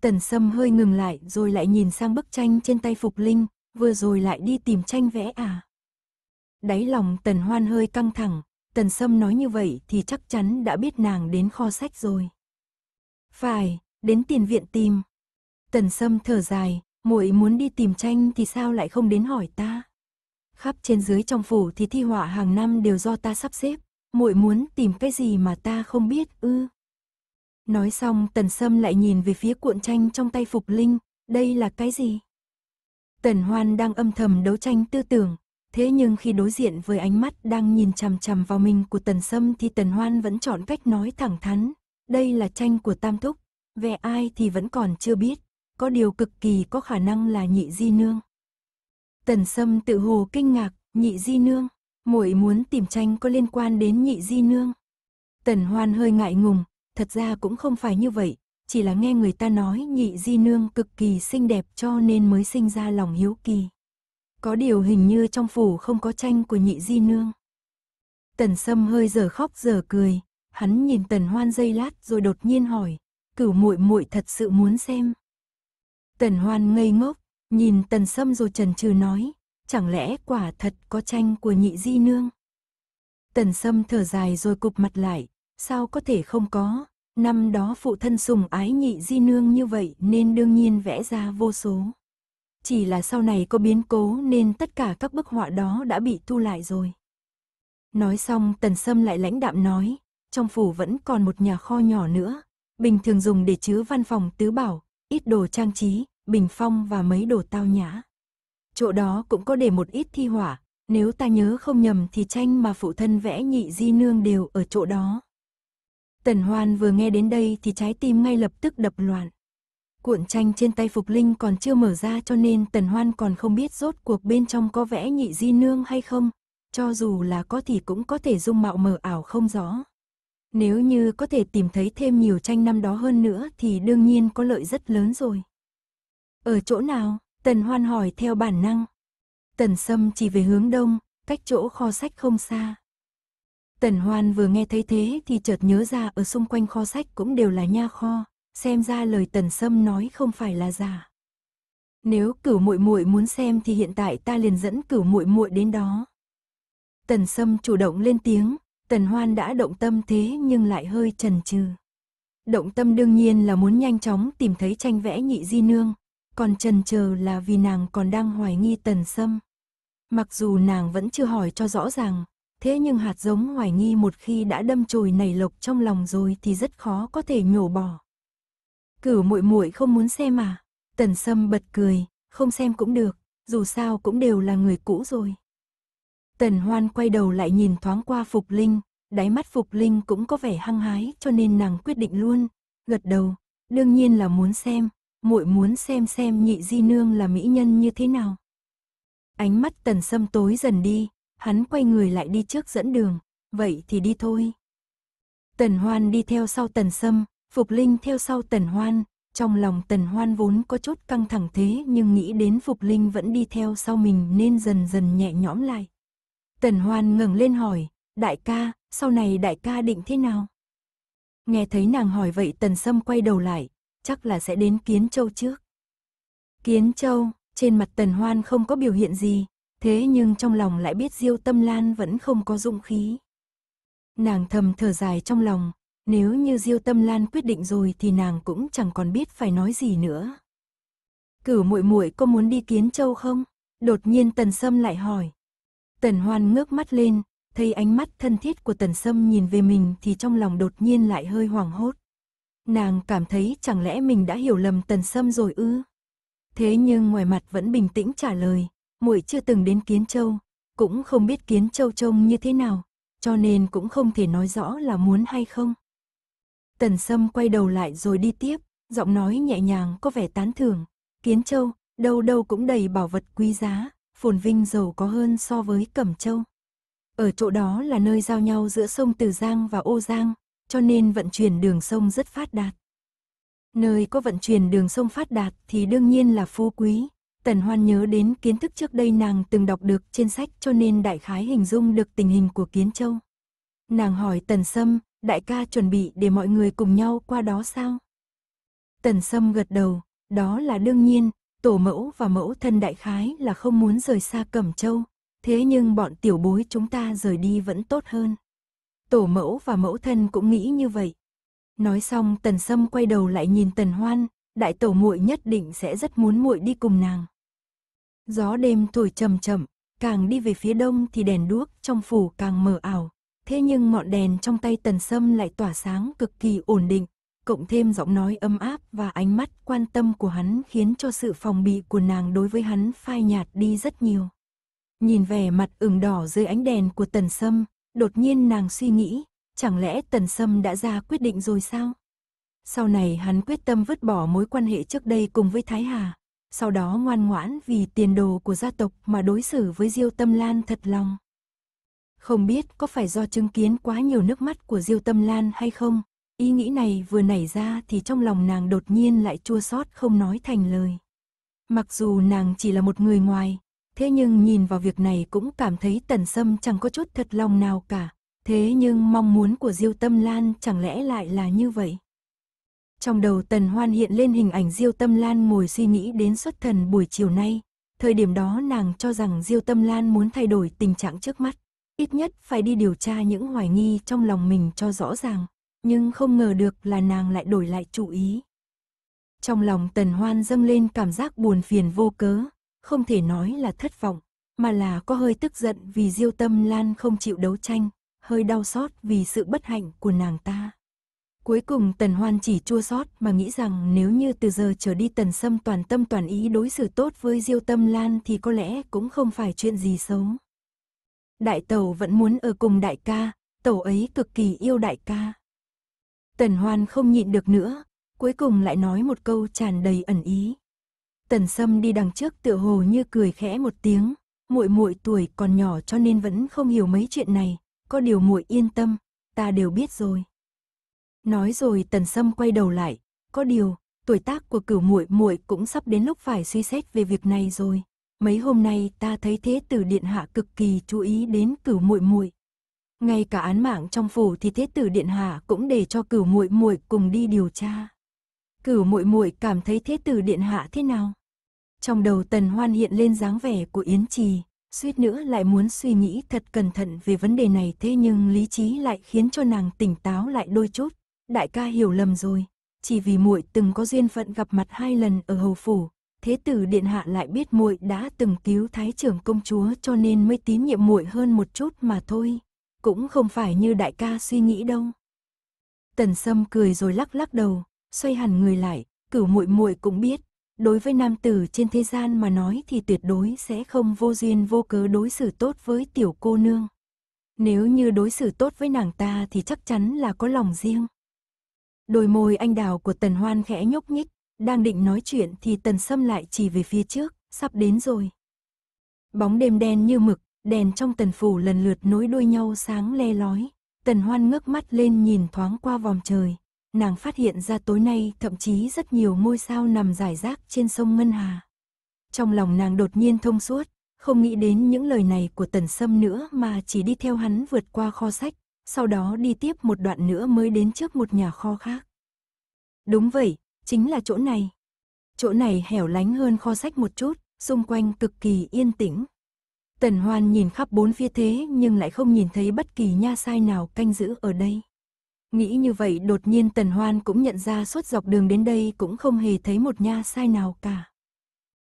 Tần Sâm hơi ngừng lại rồi lại nhìn sang bức tranh trên tay Phục Linh, vừa rồi lại đi tìm tranh vẽ à. Đáy lòng Tần Hoan hơi căng thẳng, Tần Sâm nói như vậy thì chắc chắn đã biết nàng đến kho sách rồi. Phải, đến tiền viện tìm. Tần Sâm thở dài, muội muốn đi tìm tranh thì sao lại không đến hỏi ta? khắp trên dưới trong phủ thì thi họa hàng năm đều do ta sắp xếp, muội muốn tìm cái gì mà ta không biết ư. Nói xong tần sâm lại nhìn về phía cuộn tranh trong tay Phục Linh, đây là cái gì? Tần Hoan đang âm thầm đấu tranh tư tưởng, thế nhưng khi đối diện với ánh mắt đang nhìn chằm chằm vào mình của Tần Sâm thì Tần Hoan vẫn chọn cách nói thẳng thắn, đây là tranh của Tam Thúc, về ai thì vẫn còn chưa biết, có điều cực kỳ có khả năng là nhị di nương. Tần Sâm tự hồ kinh ngạc, nhị di nương, muội muốn tìm tranh có liên quan đến nhị di nương. Tần Hoan hơi ngại ngùng, thật ra cũng không phải như vậy, chỉ là nghe người ta nói nhị di nương cực kỳ xinh đẹp cho nên mới sinh ra lòng hiếu kỳ. Có điều hình như trong phủ không có tranh của nhị di nương. Tần Sâm hơi giờ khóc giờ cười, hắn nhìn Tần Hoan giây lát rồi đột nhiên hỏi, cửu muội muội thật sự muốn xem. Tần Hoan ngây ngốc, Nhìn tần sâm rồi trần trừ nói, chẳng lẽ quả thật có tranh của nhị di nương? Tần sâm thở dài rồi cụp mặt lại, sao có thể không có, năm đó phụ thân sùng ái nhị di nương như vậy nên đương nhiên vẽ ra vô số. Chỉ là sau này có biến cố nên tất cả các bức họa đó đã bị thu lại rồi. Nói xong tần sâm lại lãnh đạm nói, trong phủ vẫn còn một nhà kho nhỏ nữa, bình thường dùng để chứa văn phòng tứ bảo, ít đồ trang trí, bình phong và mấy đồ tao nhã. Chỗ đó cũng có để một ít thi hỏa, nếu ta nhớ không nhầm thì tranh mà phụ thân vẽ nhị di nương đều ở chỗ đó. Tần Hoan vừa nghe đến đây thì trái tim ngay lập tức đập loạn. Cuộn tranh trên tay Phục Linh còn chưa mở ra cho nên Tần Hoan còn không biết rốt cuộc bên trong có vẽ nhị di nương hay không. Cho dù là có thì cũng có thể dung mạo mờ ảo không rõ. Nếu như có thể tìm thấy thêm nhiều tranh năm đó hơn nữa thì đương nhiên có lợi rất lớn rồi. Ở chỗ nào? Tần Hoan hỏi theo bản năng. Tần Sâm chỉ về hướng đông, cách chỗ kho sách không xa. Tần Hoan vừa nghe thấy thế thì chợt nhớ ra ở xung quanh kho sách cũng đều là nha kho, xem ra lời Tần Sâm nói không phải là giả. Nếu Cửu Muội Muội muốn xem thì hiện tại ta liền dẫn Cửu Muội Muội đến đó. Tần Sâm chủ động lên tiếng, Tần Hoan đã động tâm thế nhưng lại hơi chần chừ. Động tâm đương nhiên là muốn nhanh chóng tìm thấy tranh vẽ nhị di nương, còn trần chờ là vì nàng còn đang hoài nghi tần sâm. Mặc dù nàng vẫn chưa hỏi cho rõ ràng, thế nhưng hạt giống hoài nghi một khi đã đâm chồi nảy lộc trong lòng rồi thì rất khó có thể nhổ bỏ. Cửu muội muội không muốn xem à? Tần Sâm bật cười, không xem cũng được, dù sao cũng đều là người cũ rồi. Tần Hoan quay đầu lại nhìn thoáng qua Phục Linh, đáy mắt Phục Linh cũng có vẻ hăng hái cho nên nàng quyết định luôn, gật đầu, đương nhiên là muốn xem, muội muốn xem xem nhị di nương là mỹ nhân như thế nào. Ánh mắt tần sâm tối dần đi, hắn quay người lại đi trước dẫn đường, vậy thì đi thôi. Tần hoan đi theo sau tần sâm, Phục Linh theo sau tần hoan, trong lòng tần hoan vốn có chút căng thẳng thế nhưng nghĩ đến Phục Linh vẫn đi theo sau mình nên dần dần nhẹ nhõm lại. Tần hoan ngừng lên hỏi, đại ca, sau này đại ca định thế nào? Nghe thấy nàng hỏi vậy tần sâm quay đầu lại, chắc là sẽ đến Kiến Châu trước. Kiến Châu, trên mặt Tần Hoan không có biểu hiện gì, thế nhưng trong lòng lại biết Diêu Tâm Lan vẫn không có dũng khí. Nàng thầm thở dài trong lòng, nếu như Diêu Tâm Lan quyết định rồi thì nàng cũng chẳng còn biết phải nói gì nữa. Cửu muội muội có muốn đi Kiến Châu không? Đột nhiên Tần Sâm lại hỏi. Tần Hoan ngước mắt lên, thấy ánh mắt thân thiết của Tần Sâm nhìn về mình thì trong lòng đột nhiên lại hơi hoảng hốt. Nàng cảm thấy chẳng lẽ mình đã hiểu lầm tần sâm rồi ư? Thế nhưng ngoài mặt vẫn bình tĩnh trả lời, muội chưa từng đến Kiến Châu, cũng không biết Kiến Châu trông như thế nào, cho nên cũng không thể nói rõ là muốn hay không. Tần Sâm quay đầu lại rồi đi tiếp, giọng nói nhẹ nhàng có vẻ tán thưởng, Kiến Châu, đâu đâu cũng đầy bảo vật quý giá, phồn vinh giàu có hơn so với Cẩm Châu. Ở chỗ đó là nơi giao nhau giữa sông Từ Giang và Ô Giang, cho nên vận chuyển đường sông rất phát đạt. Nơi có vận chuyển đường sông phát đạt thì đương nhiên là phú quý. Tần Hoan nhớ đến kiến thức trước đây nàng từng đọc được trên sách cho nên đại khái hình dung được tình hình của Kiến Châu. Nàng hỏi Tần Sâm, đại ca chuẩn bị để mọi người cùng nhau qua đó sao? Tần Sâm gật đầu, đó là đương nhiên, tổ mẫu và mẫu thân đại khái là không muốn rời xa Cẩm Châu, thế nhưng bọn tiểu bối chúng ta rời đi vẫn tốt hơn tổ mẫu và mẫu thân cũng nghĩ như vậy. Nói xong tần sâm quay đầu lại nhìn tần hoan, đại tổ muội nhất định sẽ rất muốn muội đi cùng nàng. Gió đêm thổi chậm chậm, càng đi về phía đông thì đèn đuốc trong phủ càng mờ ảo, thế nhưng ngọn đèn trong tay tần sâm lại tỏa sáng cực kỳ ổn định, cộng thêm giọng nói ấm áp và ánh mắt quan tâm của hắn khiến cho sự phòng bị của nàng đối với hắn phai nhạt đi rất nhiều. Nhìn vẻ mặt ửng đỏ dưới ánh đèn của tần sâm, Đột nhiên nàng suy nghĩ, chẳng lẽ Tần Sâm đã ra quyết định rồi sao? Sau này hắn quyết tâm vứt bỏ mối quan hệ trước đây cùng với Thái Hà, sau đó ngoan ngoãn vì tiền đồ của gia tộc mà đối xử với Diêu Tâm Lan thật lòng. Không biết có phải do chứng kiến quá nhiều nước mắt của Diêu Tâm Lan hay không, ý nghĩ này vừa nảy ra thì trong lòng nàng đột nhiên lại chua xót không nói thành lời. Mặc dù nàng chỉ là một người ngoài, Thế nhưng nhìn vào việc này cũng cảm thấy tần sâm chẳng có chút thật lòng nào cả. Thế nhưng mong muốn của Diêu Tâm Lan chẳng lẽ lại là như vậy? Trong đầu Tần Hoan hiện lên hình ảnh Diêu Tâm Lan ngồi suy nghĩ đến xuất thần buổi chiều nay. Thời điểm đó nàng cho rằng Diêu Tâm Lan muốn thay đổi tình trạng trước mắt. Ít nhất phải đi điều tra những hoài nghi trong lòng mình cho rõ ràng. Nhưng không ngờ được là nàng lại đổi lại chủ ý. Trong lòng Tần Hoan dâng lên cảm giác buồn phiền vô cớ không thể nói là thất vọng, mà là có hơi tức giận vì Diêu Tâm Lan không chịu đấu tranh, hơi đau xót vì sự bất hạnh của nàng ta. Cuối cùng Tần Hoan chỉ chua xót mà nghĩ rằng nếu như từ giờ trở đi Tần Sâm toàn tâm toàn ý đối xử tốt với Diêu Tâm Lan thì có lẽ cũng không phải chuyện gì xấu. Đại tẩu vẫn muốn ở cùng đại ca, tẩu ấy cực kỳ yêu đại ca. Tần Hoan không nhịn được nữa, cuối cùng lại nói một câu tràn đầy ẩn ý. Tần Sâm đi đằng trước tựa hồ như cười khẽ một tiếng, muội muội tuổi còn nhỏ cho nên vẫn không hiểu mấy chuyện này, có điều muội yên tâm, ta đều biết rồi. Nói rồi Tần Sâm quay đầu lại, có điều, tuổi tác của cửu muội muội cũng sắp đến lúc phải suy xét về việc này rồi. Mấy hôm nay ta thấy thế tử điện hạ cực kỳ chú ý đến cửu muội muội. Ngay cả án mạng trong phủ thì thế tử điện hạ cũng để cho cửu muội muội cùng đi điều tra. Cửu muội muội cảm thấy thế tử điện hạ thế nào? trong đầu tần hoan hiện lên dáng vẻ của Yến Trì, suýt nữa lại muốn suy nghĩ thật cẩn thận về vấn đề này thế nhưng lý trí lại khiến cho nàng tỉnh táo lại đôi chút, đại ca hiểu lầm rồi, chỉ vì muội từng có duyên phận gặp mặt hai lần ở hầu phủ, thế tử điện hạ lại biết muội đã từng cứu thái trưởng công chúa cho nên mới tín nhiệm muội hơn một chút mà thôi, cũng không phải như đại ca suy nghĩ đâu. Tần Sâm cười rồi lắc lắc đầu, xoay hẳn người lại, cửu muội muội cũng biết, đối với nam tử trên thế gian mà nói thì tuyệt đối sẽ không vô duyên vô cớ đối xử tốt với tiểu cô nương. Nếu như đối xử tốt với nàng ta thì chắc chắn là có lòng riêng. Đôi môi anh đào của Tần Hoan khẽ nhúc nhích, đang định nói chuyện thì Tần Sâm lại chỉ về phía trước, sắp đến rồi. Bóng đêm đen như mực, đèn trong tần phủ lần lượt nối đuôi nhau sáng le lói. Tần Hoan ngước mắt lên nhìn thoáng qua vòng trời, nàng phát hiện ra tối nay thậm chí rất nhiều ngôi sao nằm rải rác trên sông Ngân Hà. Trong lòng nàng đột nhiên thông suốt, không nghĩ đến những lời này của Tần Sâm nữa mà chỉ đi theo hắn vượt qua kho sách, sau đó đi tiếp một đoạn nữa mới đến trước một nhà kho khác. Đúng vậy, chính là chỗ này. Chỗ này hẻo lánh hơn kho sách một chút, xung quanh cực kỳ yên tĩnh. Tần Hoan nhìn khắp bốn phía thế nhưng lại không nhìn thấy bất kỳ nha sai nào canh giữ ở đây. Nghĩ như vậy đột nhiên Tần Hoan cũng nhận ra suốt dọc đường đến đây cũng không hề thấy một nha sai nào cả.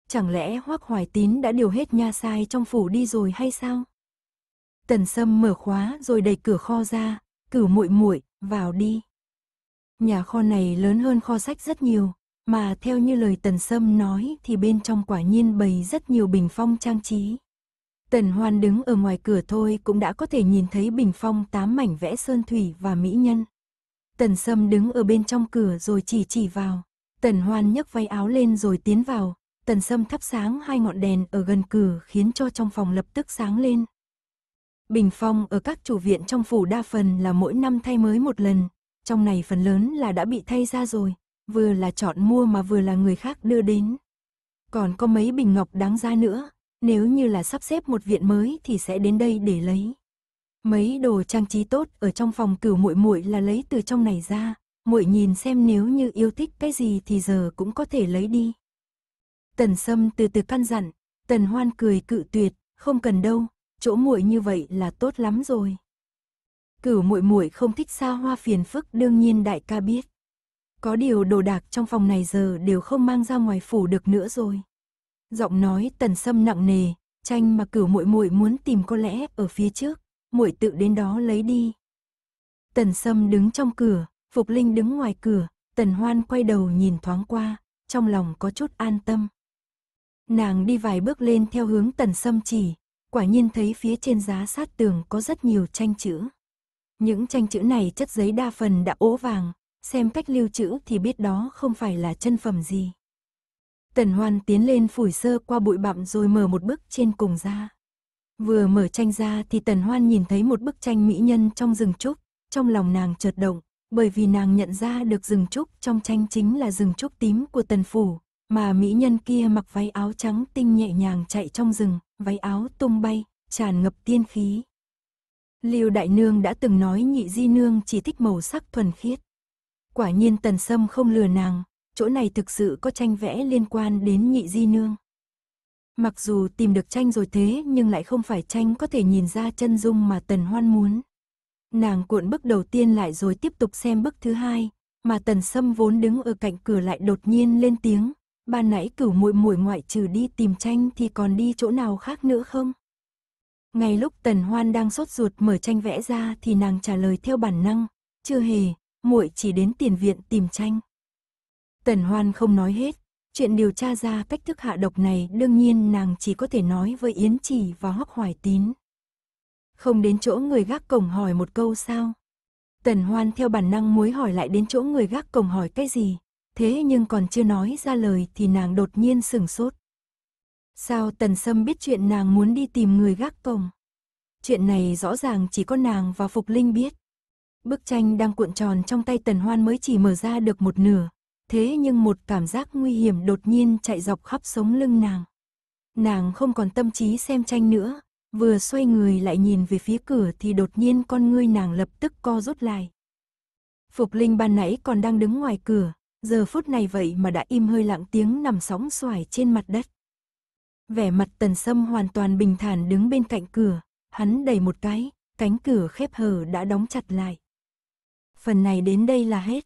Chẳng lẽ Hoác Hoài Tín đã điều hết nha sai trong phủ đi rồi hay sao? Tần Sâm mở khóa rồi đẩy cửa kho ra, cửu muội muội vào đi. Nhà kho này lớn hơn kho sách rất nhiều, mà theo như lời Tần Sâm nói thì bên trong quả nhiên bày rất nhiều bình phong trang trí. Tần Hoan đứng ở ngoài cửa thôi cũng đã có thể nhìn thấy bình phong tám mảnh vẽ sơn thủy và mỹ nhân. Tần Sâm đứng ở bên trong cửa rồi chỉ chỉ vào. Tần Hoan nhấc váy áo lên rồi tiến vào. Tần Sâm thắp sáng hai ngọn đèn ở gần cửa khiến cho trong phòng lập tức sáng lên. Bình phong ở các chủ viện trong phủ đa phần là mỗi năm thay mới một lần. Trong này phần lớn là đã bị thay ra rồi. Vừa là chọn mua mà vừa là người khác đưa đến. Còn có mấy bình ngọc đáng giá nữa, nếu như là sắp xếp một viện mới thì sẽ đến đây để lấy. Mấy đồ trang trí tốt ở trong phòng cửu muội muội là lấy từ trong này ra, muội nhìn xem nếu như yêu thích cái gì thì giờ cũng có thể lấy đi. Tần Sâm từ từ căn dặn, Tần Hoan cười cự tuyệt, không cần đâu, chỗ muội như vậy là tốt lắm rồi. Cửu muội muội không thích xa hoa phiền phức đương nhiên đại ca biết. Có điều đồ đạc trong phòng này giờ đều không mang ra ngoài phủ được nữa rồi. Giọng nói tần sâm nặng nề, tranh mà cửu muội muội muốn tìm có lẽ ở phía trước, muội tự đến đó lấy đi. Tần sâm đứng trong cửa, Phục Linh đứng ngoài cửa, tần hoan quay đầu nhìn thoáng qua, trong lòng có chút an tâm. Nàng đi vài bước lên theo hướng tần sâm chỉ, quả nhiên thấy phía trên giá sát tường có rất nhiều tranh chữ. Những tranh chữ này chất giấy đa phần đã ố vàng, xem cách lưu trữ thì biết đó không phải là chân phẩm gì. Tần Hoan tiến lên phủi sơ qua bụi bặm rồi mở một bức trên cùng ra. Vừa mở tranh ra thì Tần Hoan nhìn thấy một bức tranh mỹ nhân trong rừng trúc, trong lòng nàng chợt động, bởi vì nàng nhận ra được rừng trúc trong tranh chính là rừng trúc tím của Tần Phủ, mà mỹ nhân kia mặc váy áo trắng tinh nhẹ nhàng chạy trong rừng, váy áo tung bay, tràn ngập tiên khí. Lưu Đại Nương đã từng nói nhị di nương chỉ thích màu sắc thuần khiết. Quả nhiên Tần Sâm không lừa nàng, chỗ này thực sự có tranh vẽ liên quan đến nhị di nương. Mặc dù tìm được tranh rồi thế nhưng lại không phải tranh có thể nhìn ra chân dung mà Tần Hoan muốn. Nàng cuộn bức đầu tiên lại rồi tiếp tục xem bức thứ hai, mà Tần Sâm vốn đứng ở cạnh cửa lại đột nhiên lên tiếng, ban nãy cửu muội muội ngoại trừ đi tìm tranh thì còn đi chỗ nào khác nữa không? Ngay lúc Tần Hoan đang sốt ruột mở tranh vẽ ra thì nàng trả lời theo bản năng, chưa hề, muội chỉ đến tiền viện tìm tranh. Tần Hoan không nói hết, chuyện điều tra ra cách thức hạ độc này đương nhiên nàng chỉ có thể nói với Yến Trì và Hoắc Hoài Tín. Không đến chỗ người gác cổng hỏi một câu sao? Tần Hoan theo bản năng muối hỏi lại đến chỗ người gác cổng hỏi cái gì, thế nhưng còn chưa nói ra lời thì nàng đột nhiên sừng sốt. Sao Tần Sâm biết chuyện nàng muốn đi tìm người gác cổng? Chuyện này rõ ràng chỉ có nàng và Phục Linh biết. Bức tranh đang cuộn tròn trong tay Tần Hoan mới chỉ mở ra được một nửa, thế nhưng một cảm giác nguy hiểm đột nhiên chạy dọc khắp sống lưng nàng. Nàng không còn tâm trí xem tranh nữa, vừa xoay người lại nhìn về phía cửa thì đột nhiên con ngươi nàng lập tức co rút lại. Phục Linh ban nãy còn đang đứng ngoài cửa, giờ phút này vậy mà đã im hơi lặng tiếng nằm sóng xoài trên mặt đất. Vẻ mặt tần sâm hoàn toàn bình thản đứng bên cạnh cửa, hắn đẩy một cái, cánh cửa khép hờ đã đóng chặt lại. Phần này đến đây là hết.